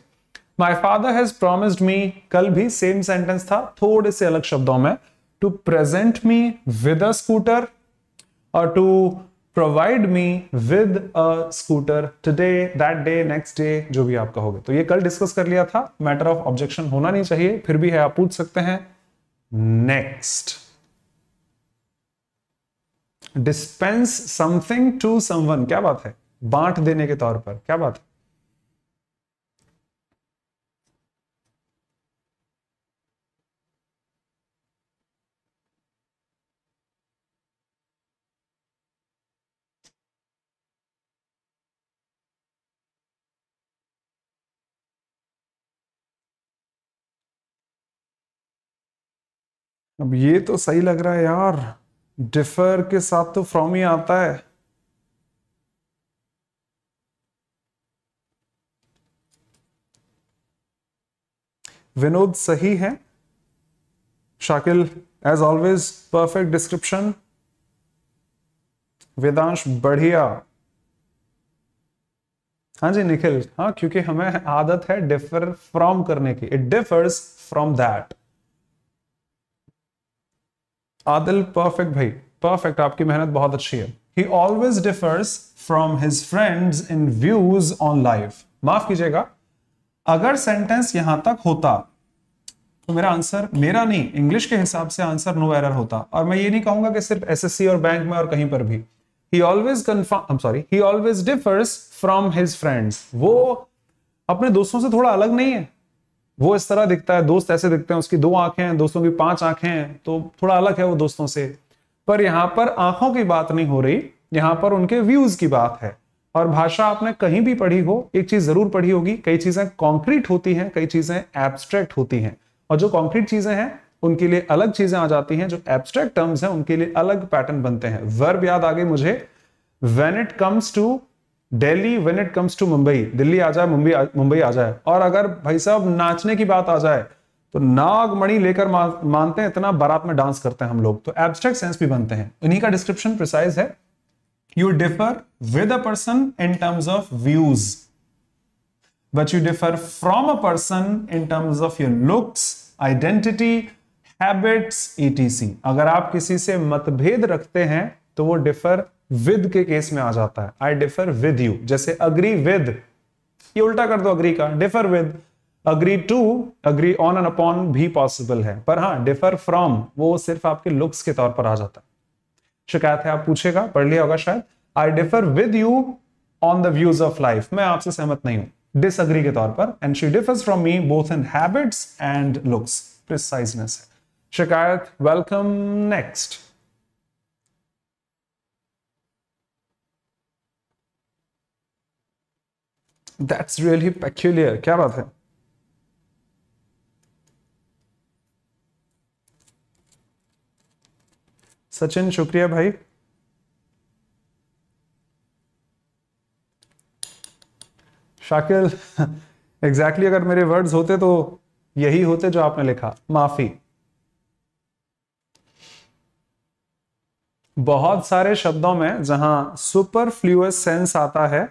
my father has promised me कल भी सेम सेंटेंस था थोड़े से अलग शब्दों में to present me with a scooter और to provide me with a scooter today that day next day जो भी आप कहोगे तो ये कल डिस्कस कर लिया था मैटर ऑफ ऑब्जेक्शन होना नहीं चाहिए फिर भी है आप पूछ सकते हैं next dispense something to someone क्या बात है बांट देने के तौर पर क्या बात है अब ये तो सही लग रहा है यार डिफर के साथ तो फ्रॉम ही आता है विनोद सही है Shakil as always perfect description Vedansh बढ़िया हाँ जी निखिल हाँ क्योंकि हमें आदत है डिफर फ्रॉम करने की it differs from that Adil perfect भाई परफेक्ट आपकी मेहनत बहुत अच्छी है he always differs from his friends in views on life माफ कीजिएगा अगर सेंटेंस यहां तक होता तो मेरा आंसर मेरा नहीं इंग्लिश के हिसाब से आंसर नो एरर होता और मैं ये नहीं कहूंगा कि सिर्फ एसएससी और बैंक में और कहीं पर भी he always confirm sorry he always differs from his friends वो अपने दोस्तों से थोड़ा अलग नहीं है वो इस तरह दिखता है दोस्त ऐसे दिखते हैं उसकी दो आंखें हैं दोस्तों की पांच आंखें हैं तो थोड़ा अलग है वो दोस्तों से पर यहाँ पर आंखों की बात नहीं हो रही यहाँ पर उनके व्यूज की बात है और भाषा आपने कहीं भी पढ़ी हो एक चीज जरूर पढ़ी होगी कई चीजें कॉन्क्रीट होती हैं कई चीजें एब्स्ट्रैक्ट होती हैं और जो कॉन्क्रीट चीजें हैं उनके लिए अलग चीजें आ जाती हैं जो एब्स्ट्रैक्ट टर्म्स हैं उनके लिए अलग पैटर्न बनते हैं वर्ब याद आ गई मुझे when it comes to Delhi when it comes to Mumbai Delhi आ जाए मुंबई मुंबई आ जाए और अगर भाई साहब नाचने की बात आ जाए तो नाग मणि लेकर मानते हैं इतना बारात में डांस करते हैं हम लोग तो एब्स्ट्रैक्ट सेंस भी बनते हैं उन्हीं का डिस्क्रिप्शन प्रिसाइज है you differ with a person in terms of views but you differ from a person in terms of your looks identity habits etc अगर आप किसी से मतभेद रखते हैं तो वो डिफर विद के केस में आ जाता है आई डिफर विद यू जैसे अग्री विद ये उल्टा कर दो अग्री का differ with agree to agree on and upon भी पॉसिबल है पर हाँ डिफर फ्रॉम वो सिर्फ आपके लुक्स के तौर पर आ जाता है शिकायत है आप पूछेगा पढ़ लिया होगा शायद I differ with you on the views of life मैं आपसे सहमत नहीं हूं डिसअग्री के तौर पर and she differs from me both in habits and looks preciseness है शिकायत welcome next that's really peculiar क्या बात है सचिन शुक्रिया भाई शाकिल एग्जैक्टली exactly अगर मेरे वर्ड्स होते तो यही होते जो आपने लिखा माफी बहुत सारे शब्दों में जहां सुपर फ्लूस सेंस आता है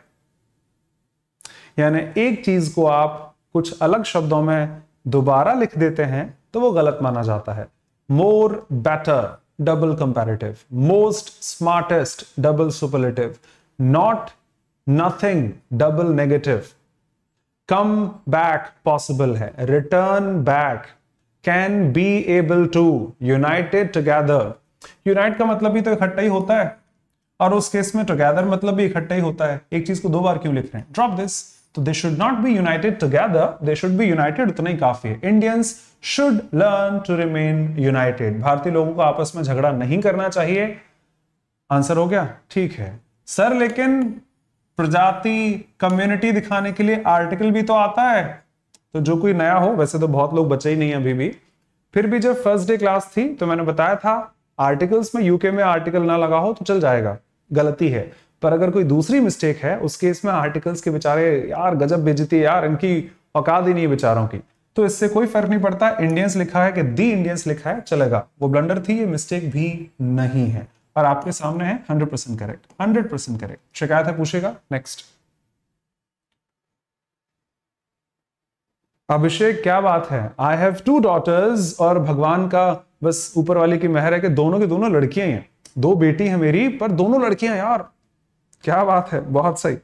यानी एक चीज को आप कुछ अलग शब्दों में दोबारा लिख देते हैं तो वो गलत माना जाता है more better double comparative most smartest double superlative not nothing double negative come back possible है return back can be able to united together unite का मतलब भी तो इकट्ठा ही होता है और उस केस में टुगेदर मतलब भी इकट्ठा ही होता है एक चीज को दो बार क्यों लिख रहे हैं ड्रॉप दिस तो they should not be united together they should be united उतना ही काफी है Indians should learn to remain united भारतीय लोगों को आपस में झगड़ा नहीं करना चाहिए आंसर हो गया ठीक है सर लेकिन प्रजाति कम्युनिटी दिखाने के लिए आर्टिकल भी तो आता है तो जो कोई नया हो वैसे तो बहुत लोग बचे ही नहीं अभी भी फिर भी जब फर्स्ट डे क्लास थी तो मैंने बताया था आर्टिकल्स में यूके में आर्टिकल ना लगा हो तो चल जाएगा गलती है पर अगर कोई दूसरी मिस्टेक है उस केस में आर्टिकल्स के बेचारे यार गजब बेजती यार इनकी औकात ही नहीं बेचारों की तो इससे कोई फर्क नहीं पड़ता इंडियंस लिखा है कि दी इंडियंस लिखा है चलेगा वो ब्लंडर थी ये मिस्टेक भी नहीं है और आपके सामने है hundred percent correct hundred percent correct शिकायत है पूछेगा नेक्स्ट अभिषेक क्या बात है आई हैव टू डॉटर्स और भगवान का बस ऊपर वाले की मेहर है कि दोनों की दोनों लड़कियां हैं दो बेटी है मेरी पर दोनों लड़कियां यार क्या बात है बहुत सही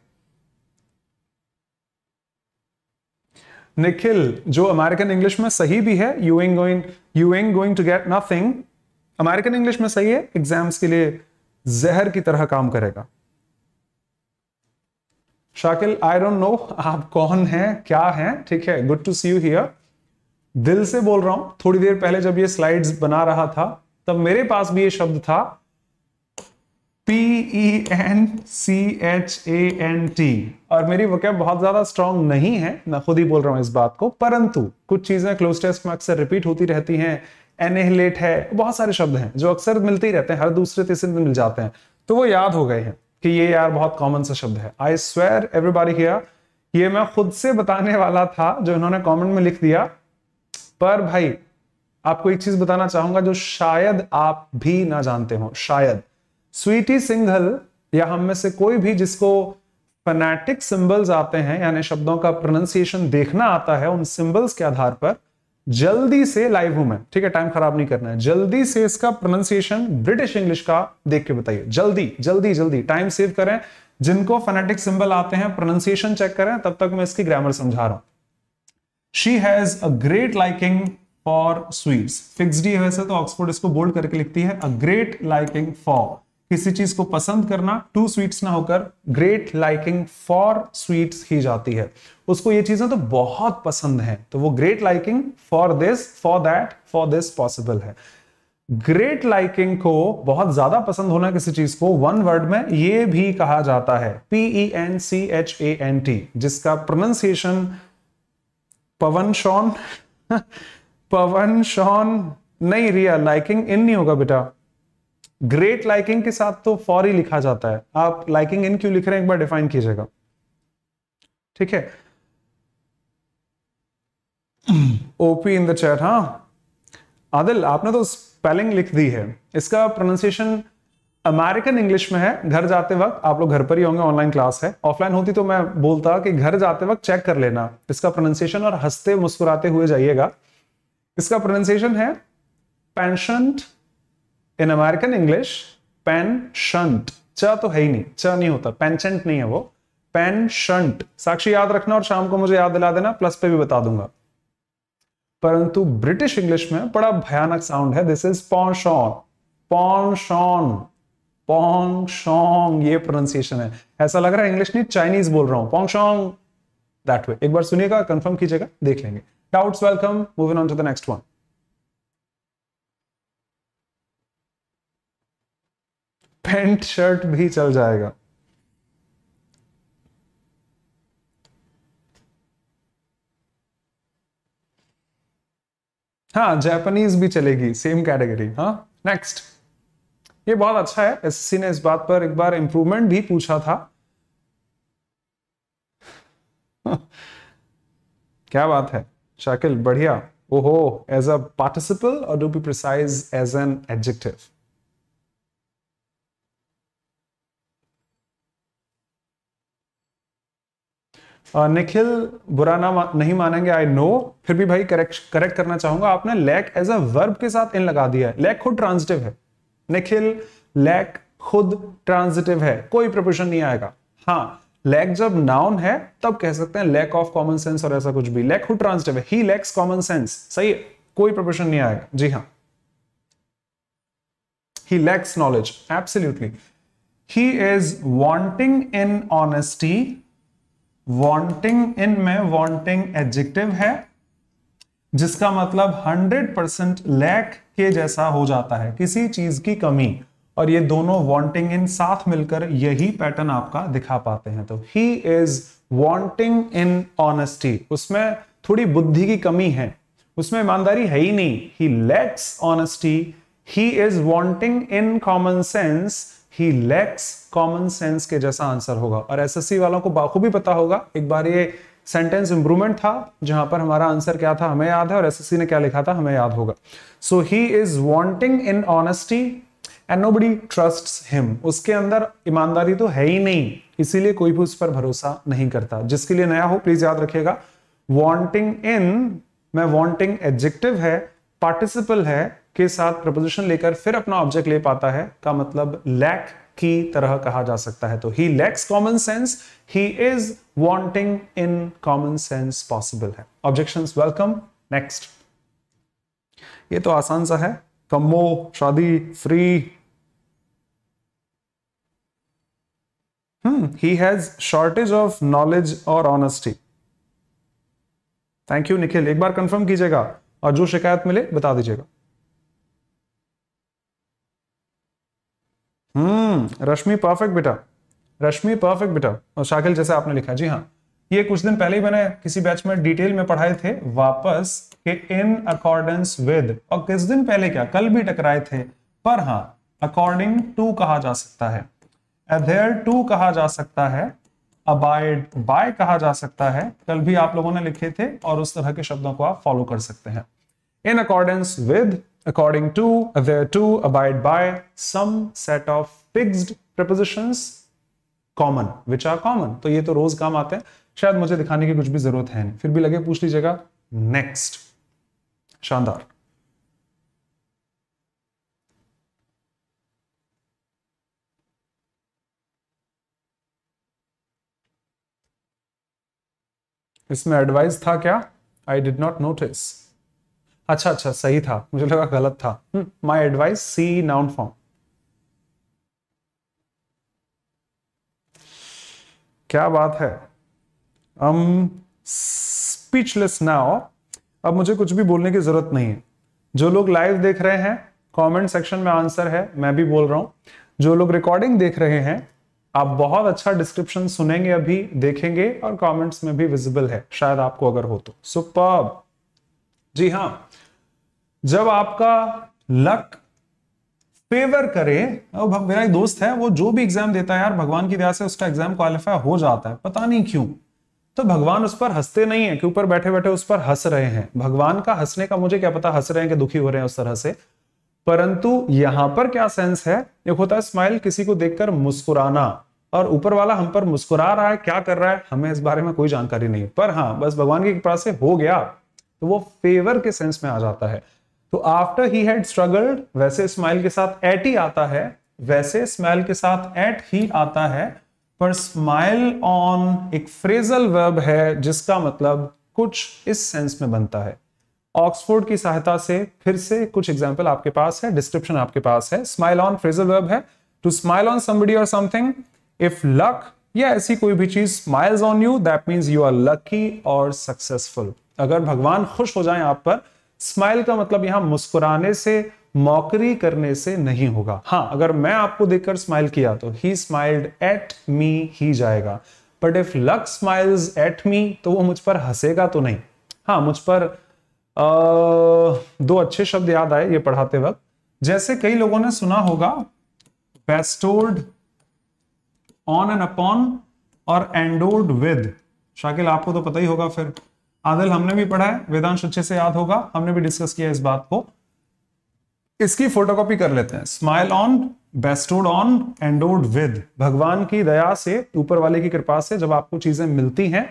निखिल जो अमेरिकन इंग्लिश में सही भी है you ain't going you ain't going to get nothing American English में सही है एग्जाम्स के लिए जहर की तरह काम करेगा शाकिल आई डोंट नो आप कौन हैं क्या हैं ठीक है good to see you here दिल से बोल रहा हूं थोड़ी देर पहले जब ये स्लाइड्स बना रहा था तब मेरे पास भी ये शब्द था P E N C H A N T और मेरी वोकैब बहुत ज्यादा स्ट्रांग नहीं है मैं खुद ही बोल रहा हूं इस बात को परंतु कुछ चीजें क्लोज टेस्ट में अक्सर रिपीट होती रहती हैं एनहेलेट है बहुत सारे शब्द हैं जो अक्सर मिलते ही रहते हैं हर दूसरे तीसरे दिन मिल जाते हैं तो वो याद हो गए हैं कि ये यार बहुत कॉमन सा शब्द है आई एवरी एवरीबॉडी हियर ये मैं खुद से बताने वाला था जो इन्होंने कमेंट में लिख दिया पर भाई आपको एक चीज बताना चाहूंगा जो शायद आप भी ना जानते हो शायद स्वीटी सिंघल या हम में से कोई भी जिसको फनेटिक सिंबल्स आते हैं यानी शब्दों का प्रोनाउंसिएशन देखना आता है उन सिंबल्स के आधार पर जल्दी से लाइव हूं मैं ठीक है टाइम खराब नहीं करना है जल्दी से इसका प्रोनाउंसिएशन ब्रिटिश इंग्लिश का देख के बताइए जल्दी जल्दी जल्दी टाइम सेव करें जिनको फनेटिक सिंबल आते हैं प्रोनाउंसिएशन चेक करें तब तक मैं इसकी ग्रामर समझा रहा हूं she has a great liking for sweets fix D वैसे तो ऑक्सफोर्ड इसको बोल्ड करके लिखती है अ ग्रेट लाइकिंग फॉर किसी चीज को पसंद करना टू स्वीट्स ना होकर ग्रेट लाइकिंग फॉर स्वीट्स ही जाती है उसको ये चीजें तो बहुत पसंद है तो वो great liking for this for that for this possible है ग्रेट लाइकिंग को बहुत ज्यादा पसंद होना किसी चीज को वन वर्ड में ये भी कहा जाता है P E N C H A N T जिसका प्रोनाउंसिएशन पवन शॉन पवन शॉन नहीं रिया लाइकिंग इन नहीं होगा बेटा ग्रेट लाइकिंग के साथ तो फॉर ही लिखा जाता है आप लाइकिंग इन क्यों लिख रहे हैं एक बार डिफाइन कीजिएगा ठीक है ओपी इन द चैट हाँ आदिल आपने तो स्पेलिंग लिख दी है इसका प्रोनाउंसिएशन अमेरिकन इंग्लिश में है घर जाते वक्त आप लोग घर पर ही होंगे ऑनलाइन क्लास है ऑफलाइन होती तो मैं बोलता कि घर जाते वक्त चेक कर लेना इसका प्रोनाउंसिएशन और हंसते मुस्कुराते हुए जाइएगा इसका प्रोनाउंसिएशन है penchant in American English penchant च तो है ही नहीं च नहीं होता पेंशंट नहीं है वो पेन शंट साक्षी याद रखना और शाम को मुझे याद दिला देना प्लस पे भी बता दूंगा परंतु ब्रिटिश इंग्लिश में बड़ा भयानक साउंड है this is penchant penchant penchant ये प्रोनाउंसिएशन है ऐसा लग रहा है इंग्लिश नहीं चाइनीज बोल रहा हूं पोंग शोंग दैट वे एक बार सुनिएगा कंफर्म कीजिएगा देख लेंगे doubts welcome moving on to the next one pant shirt भी चल जाएगा हाँ जापानीज भी चलेगी सेम कैटेगरी हाँ नेक्स्ट ये बहुत अच्छा है एसएससी ने इस बात पर एक बार इंप्रूवमेंट भी पूछा था क्या बात है शाकिल बढ़िया ओहो एज अ पार्टिसिपल और do be precise as an adjective Nikhil बुरा ना नहीं मानेंगे आई नो फिर भी भाई करेक्ट करेक्ट करना चाहूंगा आपने लैक एज अ वर्ब के साथ इन लगा दिया है लैक खुद ट्रांजिटिव है निखिल लैक खुद ट्रांजिटिव है कोई प्रपोशन नहीं आएगा हाँ लैक जब नाउन है तब कह सकते हैं लैक ऑफ कॉमन सेंस और ऐसा कुछ भी लैक खुद ट्रांजिटिव है ही लैक्स कॉमन सेंस सही है कोई प्रपोशन नहीं आएगा जी हाँ he lacks knowledge absolutely he is wanting in honesty wanting in में वॉन्टिंग एडजेक्टिव है जिसका मतलब 100 परसेंट लैक के जैसा हो जाता है किसी चीज की कमी और ये दोनों वॉन्टिंग इन साथ मिलकर यही पैटर्न आपका दिखा पाते हैं तो he is wanting in honesty उसमें थोड़ी बुद्धि की कमी है उसमें ईमानदारी है ही नहीं he lacks honesty he is wanting in common sense he lacks common sense के जैसा आंसर होगा और एसएससी वालों को बाखूबी पता होगा एक बार ये सेंटेंस इंप्रूवमेंट था जहां पर हमारा आंसर क्या था हमें याद है और एसएससी ने क्या लिखा था हमें याद होगा so he is wanting in honesty and nobody trust him उसके अंदर ईमानदारी तो है ही नहीं इसीलिए कोई भी उस पर भरोसा नहीं करता जिसके लिए नया हो प्लीज याद रखिएगा वॉन्टिंग इन मैं वॉन्टिंग एडजेक्टिव है पार्टिसिपल है के साथ प्रपोजिशन लेकर फिर अपना ऑब्जेक्ट ले पाता है का मतलब लैक की तरह कहा जा सकता है तो he lacks common sense he is wanting in common sense possible है ऑब्जेक्शन वेलकम नेक्स्ट ये तो आसान सा है कमो शादी free hmm he has shortage of knowledge और ऑनेस्टी थैंक यू निखिल एक बार कंफर्म कीजिएगा और जो शिकायत मिले बता दीजिएगा हम्म रश्मि परफेक्ट बेटा रश्मि परफेक्ट बेटा और शाकिल जैसे आपने लिखा जी हाँ ये कुछ दिन पहले ही मैंने किसी बैच में डिटेल में पढ़ाए थे वापस के इन अकॉर्डेंस विद और किस दिन पहले क्या कल भी टकराए थे पर हाँ अकॉर्डिंग टू कहा जा सकता है अधेयर टू कहा जा सकता है अबाइड बाय कहा जा सकता है कल भी आप लोगों ने लिखे थे और उस तरह के शब्दों को आप फॉलो कर सकते हैं in accordance with according to, uh, to abide by, some set of fixed prepositions common which are common तो ये तो रोज काम आते हैं शायद मुझे दिखाने की कुछ भी जरूरत है नहीं फिर भी लगे पूछ लीजिएगा नेक्स्ट शानदार इसमें एडवाइस था क्या आई डिड नॉट नोटिस अच्छा अच्छा सही था मुझे लगा गलत था my advice see noun form क्या बात है हम स्पीचलेस नाउ अब मुझे कुछ भी बोलने की जरूरत नहीं है जो लोग लाइव देख रहे हैं कमेंट सेक्शन में आंसर है मैं भी बोल रहा हूं जो लोग रिकॉर्डिंग देख रहे हैं आप बहुत अच्छा डिस्क्रिप्शन सुनेंगे अभी देखेंगे और कमेंट्स में भी विजिबल है शायद आपको अगर हो तो सुपर्ब जी हां जब आपका लक फेवर करे अब मेरा एक दोस्त है वो जो भी एग्जाम देता है यार भगवान की दया से उसका एग्जाम क्वालिफाई हो जाता है पता नहीं क्यों तो भगवान उस पर हंसते नहीं है कि ऊपर बैठे बैठे उस पर हंस रहे हैं भगवान का हंसने का मुझे क्या पता हंस रहे हैं कि दुखी हो रहे हैं उस तरह से परंतु यहां पर क्या सेंस है एक होता है स्माइल किसी को देखकर मुस्कुराना और ऊपर वाला हम पर मुस्कुरा रहा है क्या कर रहा है हमें इस बारे में कोई जानकारी नहीं पर हाँ बस भगवान की कृपा से हो गया तो वो फेवर के सेंस में आ जाता है तो आफ्टर ही हैड स्ट्रगल्ड वैसे स्माइल के साथ एट ही आता है वैसे स्माइल के साथ एट ही आता है पर स्माइल ऑन एक फ्रेजल वर्ब है जिसका मतलब कुछ इस सेंस में बनता है ऑक्सफोर्ड की सहायता से फिर से कुछ एग्जाम्पल आपके पास है डिस्क्रिप्शन आपके पास है स्माइल ऑन फ्रेजल वर्ब है टू स्माइल ऑन समबडी और समथिंग इफ लक या ऐसी कोई भी चीज smiles on you that means you are lucky और सक्सेसफुल अगर भगवान खुश हो जाए आप पर स्माइल का मतलब यहां मुस्कुराने से मौकरी करने से नहीं होगा हाँ अगर मैं आपको देखकर स्माइल किया तो ही स्माइल्ड एट मी ही जाएगा but if luck smiles at me तो वो मुझ पर हंसेगा तो नहीं हाँ मुझ पर आ, दो अच्छे शब्द याद आए ये पढ़ाते वक्त जैसे कई लोगों ने सुना होगा बेस्टोर्ड ऑन एंड अपॉन और एंडोर्ड विद शाकिल आपको तो पता ही होगा फिर आदल हमने भी पढ़ा है वेदांश अच्छे से याद होगा हमने भी डिस्कस किया इस बात को इसकी फोटोकॉपी कर लेते हैं smile on bestowed on endowed with भगवान की दया से ऊपर वाले की कृपा से जब आपको चीजें मिलती हैं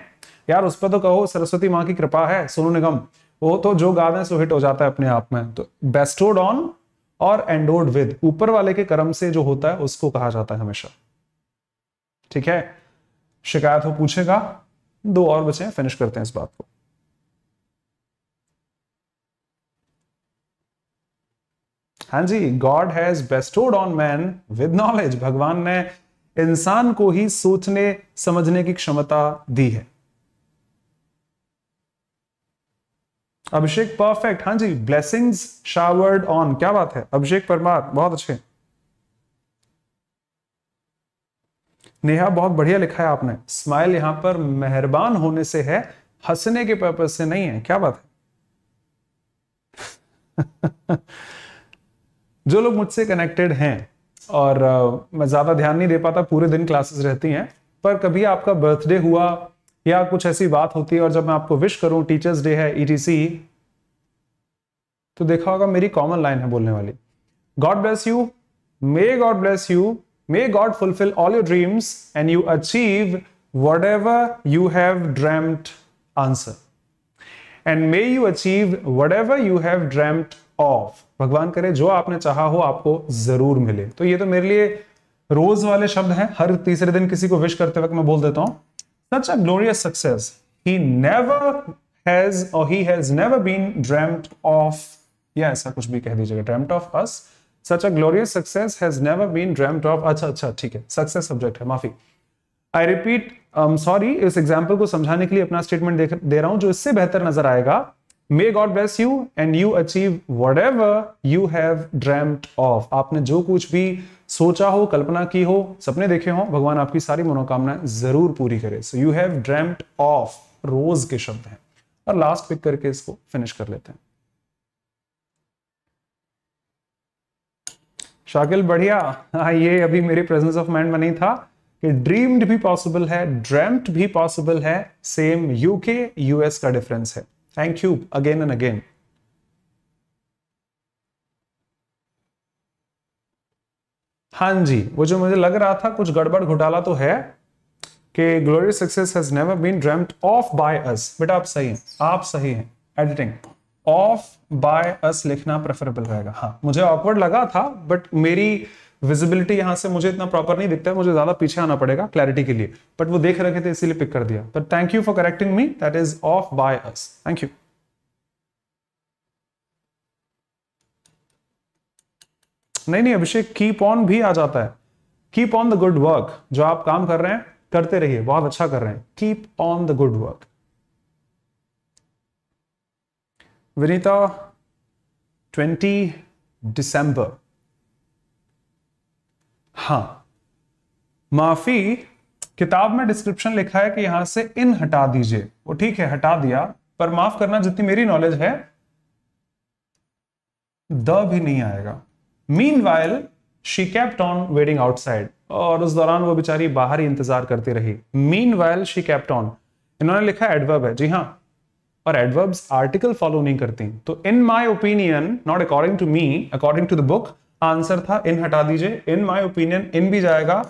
यार उस पर तो कहो सरस्वती माँ की कृपा है सोनू निगम वो तो जो गा दें सो हिट हो जाता है अपने आप में तो बेस्टोड ऑन और एंडोड विद ऊपर वाले के कर्म से जो होता है उसको कहा जाता है हमेशा ठीक है शिकायत हो पूछेगा दो और बचे फिनिश करते हैं इस बात को हाँ जी God has bestowed on man with knowledge भगवान ने इंसान को ही सोचने समझने की क्षमता दी है अभिषेक परफेक्ट हाँ जी ब्लेसिंग्स शावर्ड ऑन क्या बात है अभिषेक परमार बहुत अच्छे नेहा बहुत बढ़िया लिखा है आपने स्माइल यहां पर मेहरबान होने से है हंसने के पर्पज से नहीं है क्या बात है जो लोग मुझसे कनेक्टेड हैं और मैं ज़्यादा ध्यान नहीं दे पाता पूरे दिन क्लासेस रहती हैं पर कभी आपका बर्थडे हुआ या कुछ ऐसी बात होती है और जब मैं आपको विश करूं टीचर्स डे है ई e तो देखा होगा मेरी कॉमन लाइन है बोलने वाली God bless you may God bless you may God fulfil all your dreams and you achieve whatever you have dreamed answer and may you achieve whatever you have dreamed of भगवान करे जो आपने चाहा हो आपको जरूर मिले तो ये तो मेरे लिए रोज वाले शब्द हैं हर तीसरे दिन किसी को विश करते वक्त मैं बोल देता हूं such a glorious success he never has और he has never been dreamed of या ऐसा कुछ भी कह दीजिएगा dreamed of us such a glorious success has never been dreamed of अच्छा अच्छा ठीक है सक्सेस सब्जेक्ट है माफी आई रिपीट सॉरी इस एग्जाम्पल को समझाने के लिए अपना स्टेटमेंट दे रहा हूं जो इससे बेहतर नजर आएगा may God bless you and you achieve whatever you have dreamed of आपने जो कुछ भी सोचा हो कल्पना की हो सपने देखे हो भगवान आपकी सारी मनोकामनाएं जरूर पूरी करे so you have dreamed of रोज के शब्द हैं और लास्ट पिक करके इसको फिनिश कर लेते हैं शाकिल बढ़िया हाँ ये अभी मेरे प्रेजेंस ऑफ माइंड में नहीं था कि ड्रीम्ड भी पॉसिबल है ड्रैम्ड भी पॉसिबल है सेम यूके यूएस का डिफरेंस है Thank you again and again. हाँ जी वो जो मुझे लग रहा था कुछ गड़बड़ घोटाला तो है कि glorious success has never been dreamed of by us बेटा आप सही हैं आप सही हैं एडिटिंग ऑफ बाय अस लिखना प्रेफरेबल रहेगा हाँ मुझे ऑकवर्ड लगा था बट मेरी विजिबिलिटी यहां से मुझे इतना प्रॉपर नहीं दिखता है मुझे ज्यादा पीछे आना पड़ेगा क्लैरिटी के लिए बट वो देख रखे थे इसीलिए पिक कर दिया but thank you for correcting me that is of by us thank you नहीं नहीं अभिषेक कीप ऑन भी आ जाता है keep on the good work जो आप काम कर रहे हैं करते रहिए बहुत अच्छा कर रहे हैं keep on the good work Vinita 20 दिसंबर हाँ माफी किताब में डिस्क्रिप्शन लिखा है कि यहां से इन हटा दीजिए वो ठीक है हटा दिया पर माफ करना जितनी मेरी नॉलेज है द भी नहीं आएगा meanwhile she kept on waiting outside और उस दौरान वो बेचारी बाहर ही इंतजार करती रही meanwhile she kept on इन्होंने लिखा एडवर्ब है जी हाँ और एडवर्ब्स आर्टिकल फॉलो नहीं करती तो in my opinion not according to me according to the book answer था इन हटा दीजिए इन माय ओपिनियन इन भी जाएगा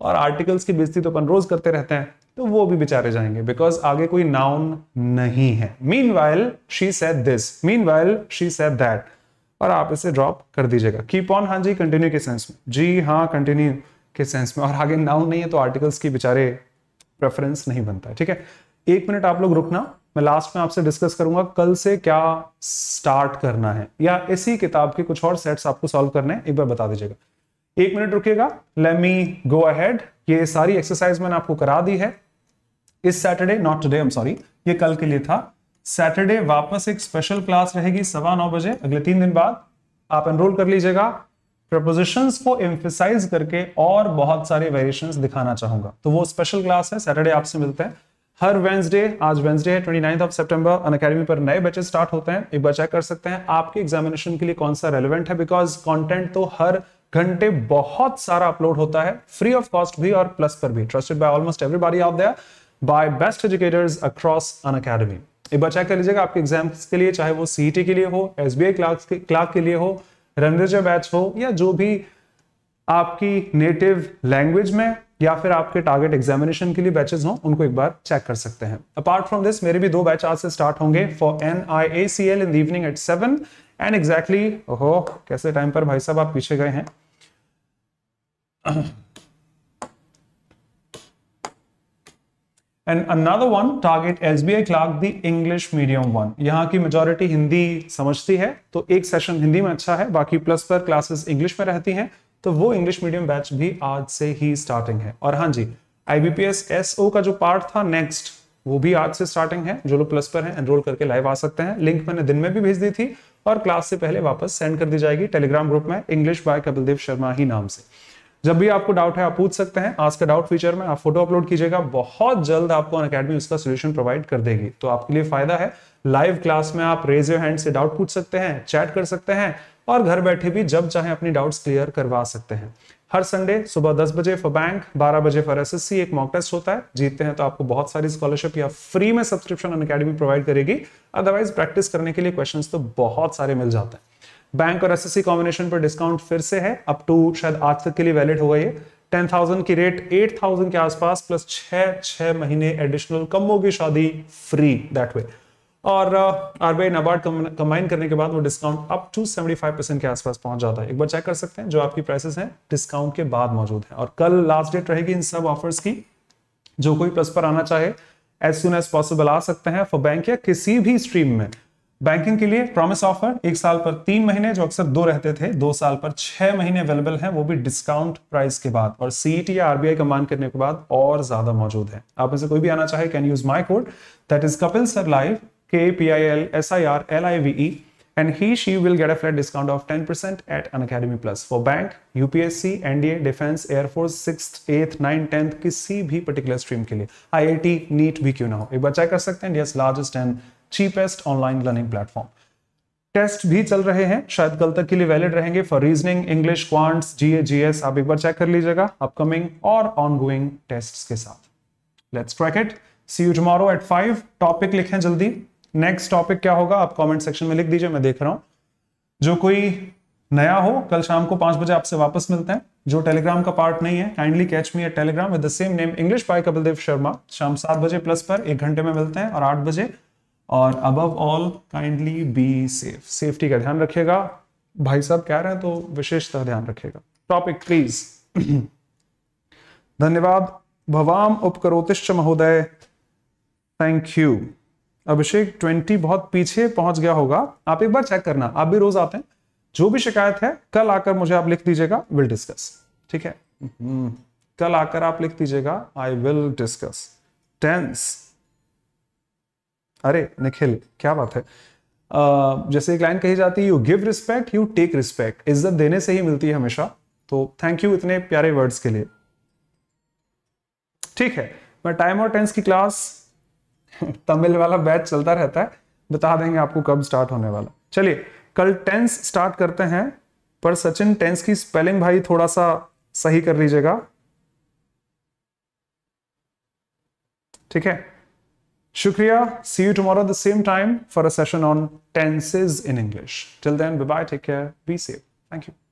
और आर्टिकल्स की बेजती तो अपन रोज करते रहते हैं तो वो भी बेचारे जाएंगे बिकॉज आगे कोई नाउन नहीं है meanwhile she set this meanwhile she set that और आप इसे ड्रॉप कर दीजिएगा कीप ऑन हाँ जी कंटिन्यू के सेंस में जी हाँ कंटिन्यू के सेंस में और आगे नाउन नहीं है तो आर्टिकल्स की बेचारे प्रेफरेंस नहीं बनता है ठीक है एक मिनट आप लोग रुकना मैं लास्ट में आपसे डिस्कस करूंगा कल से क्या स्टार्ट करना है या इसी किताब के कुछ और सेट्स आपको सॉल्व करने हैं एक बार बता दीजिएगा एक मिनट रुकिएगा लेट मी गो अहेड ये सारी एक्सरसाइज मैंने आपको करा दी है इस Saturday not today I am sorry ये कल के लिए था सैटरडे वापस एक स्पेशल क्लास रहेगी सवा नौ बजे अगले तीन दिन बाद आप एनरोल कर लीजिएगा प्रपोजिशंस को एम्फिसाइज करके और बहुत सारे वेरिएशंस दिखाना चाहूंगा तो वो स्पेशल क्लास है सैटरडे आपसे मिलते हैं हर वेंसडे आज वेंसडे है twenty ninth of September Unacademy पर नए बच्चे स्टार्ट होते हैं एक बच्चा कर सकते हैं आपके एग्जामिनेशन के लिए कौन सा रेलिवेंट है बिकॉज कॉन्टेंट तो हर घंटे बहुत सारा अपलोड होता है फ्री ऑफ कॉस्ट भी और प्लस पर भी trusted by almost everybody of their by best educators across Unacademy एक बार चेक कर लीजिएगा आपके एग्जाम्स के लिए चाहे वो सीईटी e के लिए हो एसबीआई क्लार्क क्लार्क के लिए हो रनरेजर बैच हो या जो भी आपकी नेटिव लैंग्वेज में या फिर आपके टारगेट एग्जामिनेशन के लिए बैचेस हों उनको एक बार चेक कर सकते हैं अपार्ट फ्रॉम दिस मेरे भी दो बैच आज से स्टार्ट होंगे for N I A C L in the evening at seven and exactly ओहो कैसे टाइम पर भाई साहब आप पीछे गए हैं and another one target S B I clerk the English medium one यहाँ की मेजोरिटी हिंदी समझती है तो एक सेशन हिंदी में अच्छा है बाकी प्लस पर क्लासेस इंग्लिश में रहती हैं तो वो इंग्लिश मीडियम बैच भी आज से ही स्टार्टिंग है और हाँ जी आईबीपीएस एसओ का जो पार्ट था नेक्स्ट वो भी आज से स्टार्टिंग है जो लोग प्लस पर हैं एनरोल करके लाइव आ सकते हैं लिंक मैंने दिन में भी भेज दी थी और क्लास से पहले वापस सेंड कर दी जाएगी टेलीग्राम ग्रुप में इंग्लिश बाय कपिलदेव शर्मा ही नाम से जब भी आपको डाउट है आप पूछ सकते हैं आज का डाउट फीचर में आप फोटो अपलोड कीजिएगा बहुत जल्द आपको अन अकेडमी उसका सोल्यूशन प्रोवाइड कर देगी तो आपके लिए फायदा है लाइव क्लास में आप रेज योर हैंड से डाउट पूछ सकते हैं चैट कर सकते हैं और घर बैठे भी जब चाहे अपनी डाउट्स क्लियर करवा सकते हैं हर संडे सुबह 10 बजे फॉर बैंक 12 बजे फॉर एसएससी एक मॉक टेस्ट होता है जीतते हैं तो आपको बहुत सारी स्कॉलरशिप या फ्री में सब्सक्रिप्शन अन अकेडमी प्रोवाइड करेगी अदरवाइज प्रैक्टिस करने के लिए क्वेश्चन तो बहुत सारे मिल जाते हैं बैंक और एसएससी कॉम्बिनेशन पर डिस्काउंट फिर से है अप टू शायद आज तक के लिए वैलिड होगा ये टेन थाउजेंड की रेट एट थाउजेंड के आसपास प्लस छह छह महीने एडिशनल कम होगी शादी फ्री दैट वे और आरबीआई नाबार्ड कंबाइन करने के बाद वो डिस्काउंट अप टू 75 परसेंट के आसपास पहुंच जाता है एक बार चेक कर सकते हैं जो आपकी प्राइसेस हैं डिस्काउंट के बाद मौजूद है और कल लास्ट डेट रहेगी इन सब ऑफर्स की जो कोई प्लस पर आना चाहे एज सुन एज पॉसिबल आ सकते हैं फॉर बैंक या किसी भी स्ट्रीम में बैंकिंग के लिए प्रॉमिस ऑफर एक साल पर तीन महीने जो अक्सर दो रहते थे दो साल पर छह महीने अवेलेबल हैं वो भी डिस्काउंट प्राइस के बाद और सीईटी e या आरबीआई मान करने के बाद और ज्यादा मौजूद है आप में से कोई भी आना चाहे can use my code that is Kapil sir live K P I L S I R L I V E, and he she will get a flat discount of 10% at an Academy Plus. For Bank, UPSC, NDA, Defence, Air Force, Sixth, Eighth, Ninth, Tenth, किसी भी particular stream के लिए IIT, NEET भी क्यों ना हो एक बार चेक कर सकते हैं India's largest and cheapest online learning platform. Test भी चल रहे हैं शायद कल तक के लिए वैलिड रहेंगे for reasoning English quants GA GS आप एक बार चेक कर लीजिएगा अपकमिंग और ऑनगोइंग टेस्ट्स के साथ let's track it see you tomorrow at five topic लिखें जल्दी नेक्स्ट टॉपिक क्या होगा आप कमेंट सेक्शन में लिख दीजिए मैं देख रहा हूं जो कोई नया हो कल शाम को पांच बजे आपसे वापस मिलते हैं जो टेलीग्राम का पार्ट नहीं है kindly catch me at Telegram with the same name English by Kapildev Sharma शाम सात बजे प्लस पर एक घंटे में मिलते हैं और आठ बजे और above all kindly be safe safety का ध्यान रखिएगा भाई साहब कह रहे हैं तो विशेषतः ध्यान रखिएगा टॉपिक प्लीज धन्यवाद भवाम उपकरोतिश्च महोदय थैंक यू अभिषेक ट्वेंटी बहुत पीछे पहुंच गया होगा आप एक बार चेक करना आप भी रोज आते हैं जो भी शिकायत है कल आकर मुझे आप लिख दीजिएगा विल डिस्कस ठीक है हम्म। कल आकर आप लिख दीजिएगा आई विल डिस्कस टेंस अरे निखिल क्या बात है uh, जैसे एक लाइन कही जाती है you give respect you take respect इज्जत देने से ही मिलती है हमेशा तो थैंक यू इतने प्यारे वर्ड्स के लिए ठीक है मैं टाइम और टेंस की क्लास तमिल वाला बैच चलता रहता है बता देंगे आपको कब स्टार्ट होने वाला चलिए कल टेंस स्टार्ट करते हैं पर सचिन टेंस की स्पेलिंग भाई थोड़ा सा सही कर लीजिएगा ठीक है शुक्रिया see you tomorrow the same time for a session on tenses in English till then bye take care be safe thank you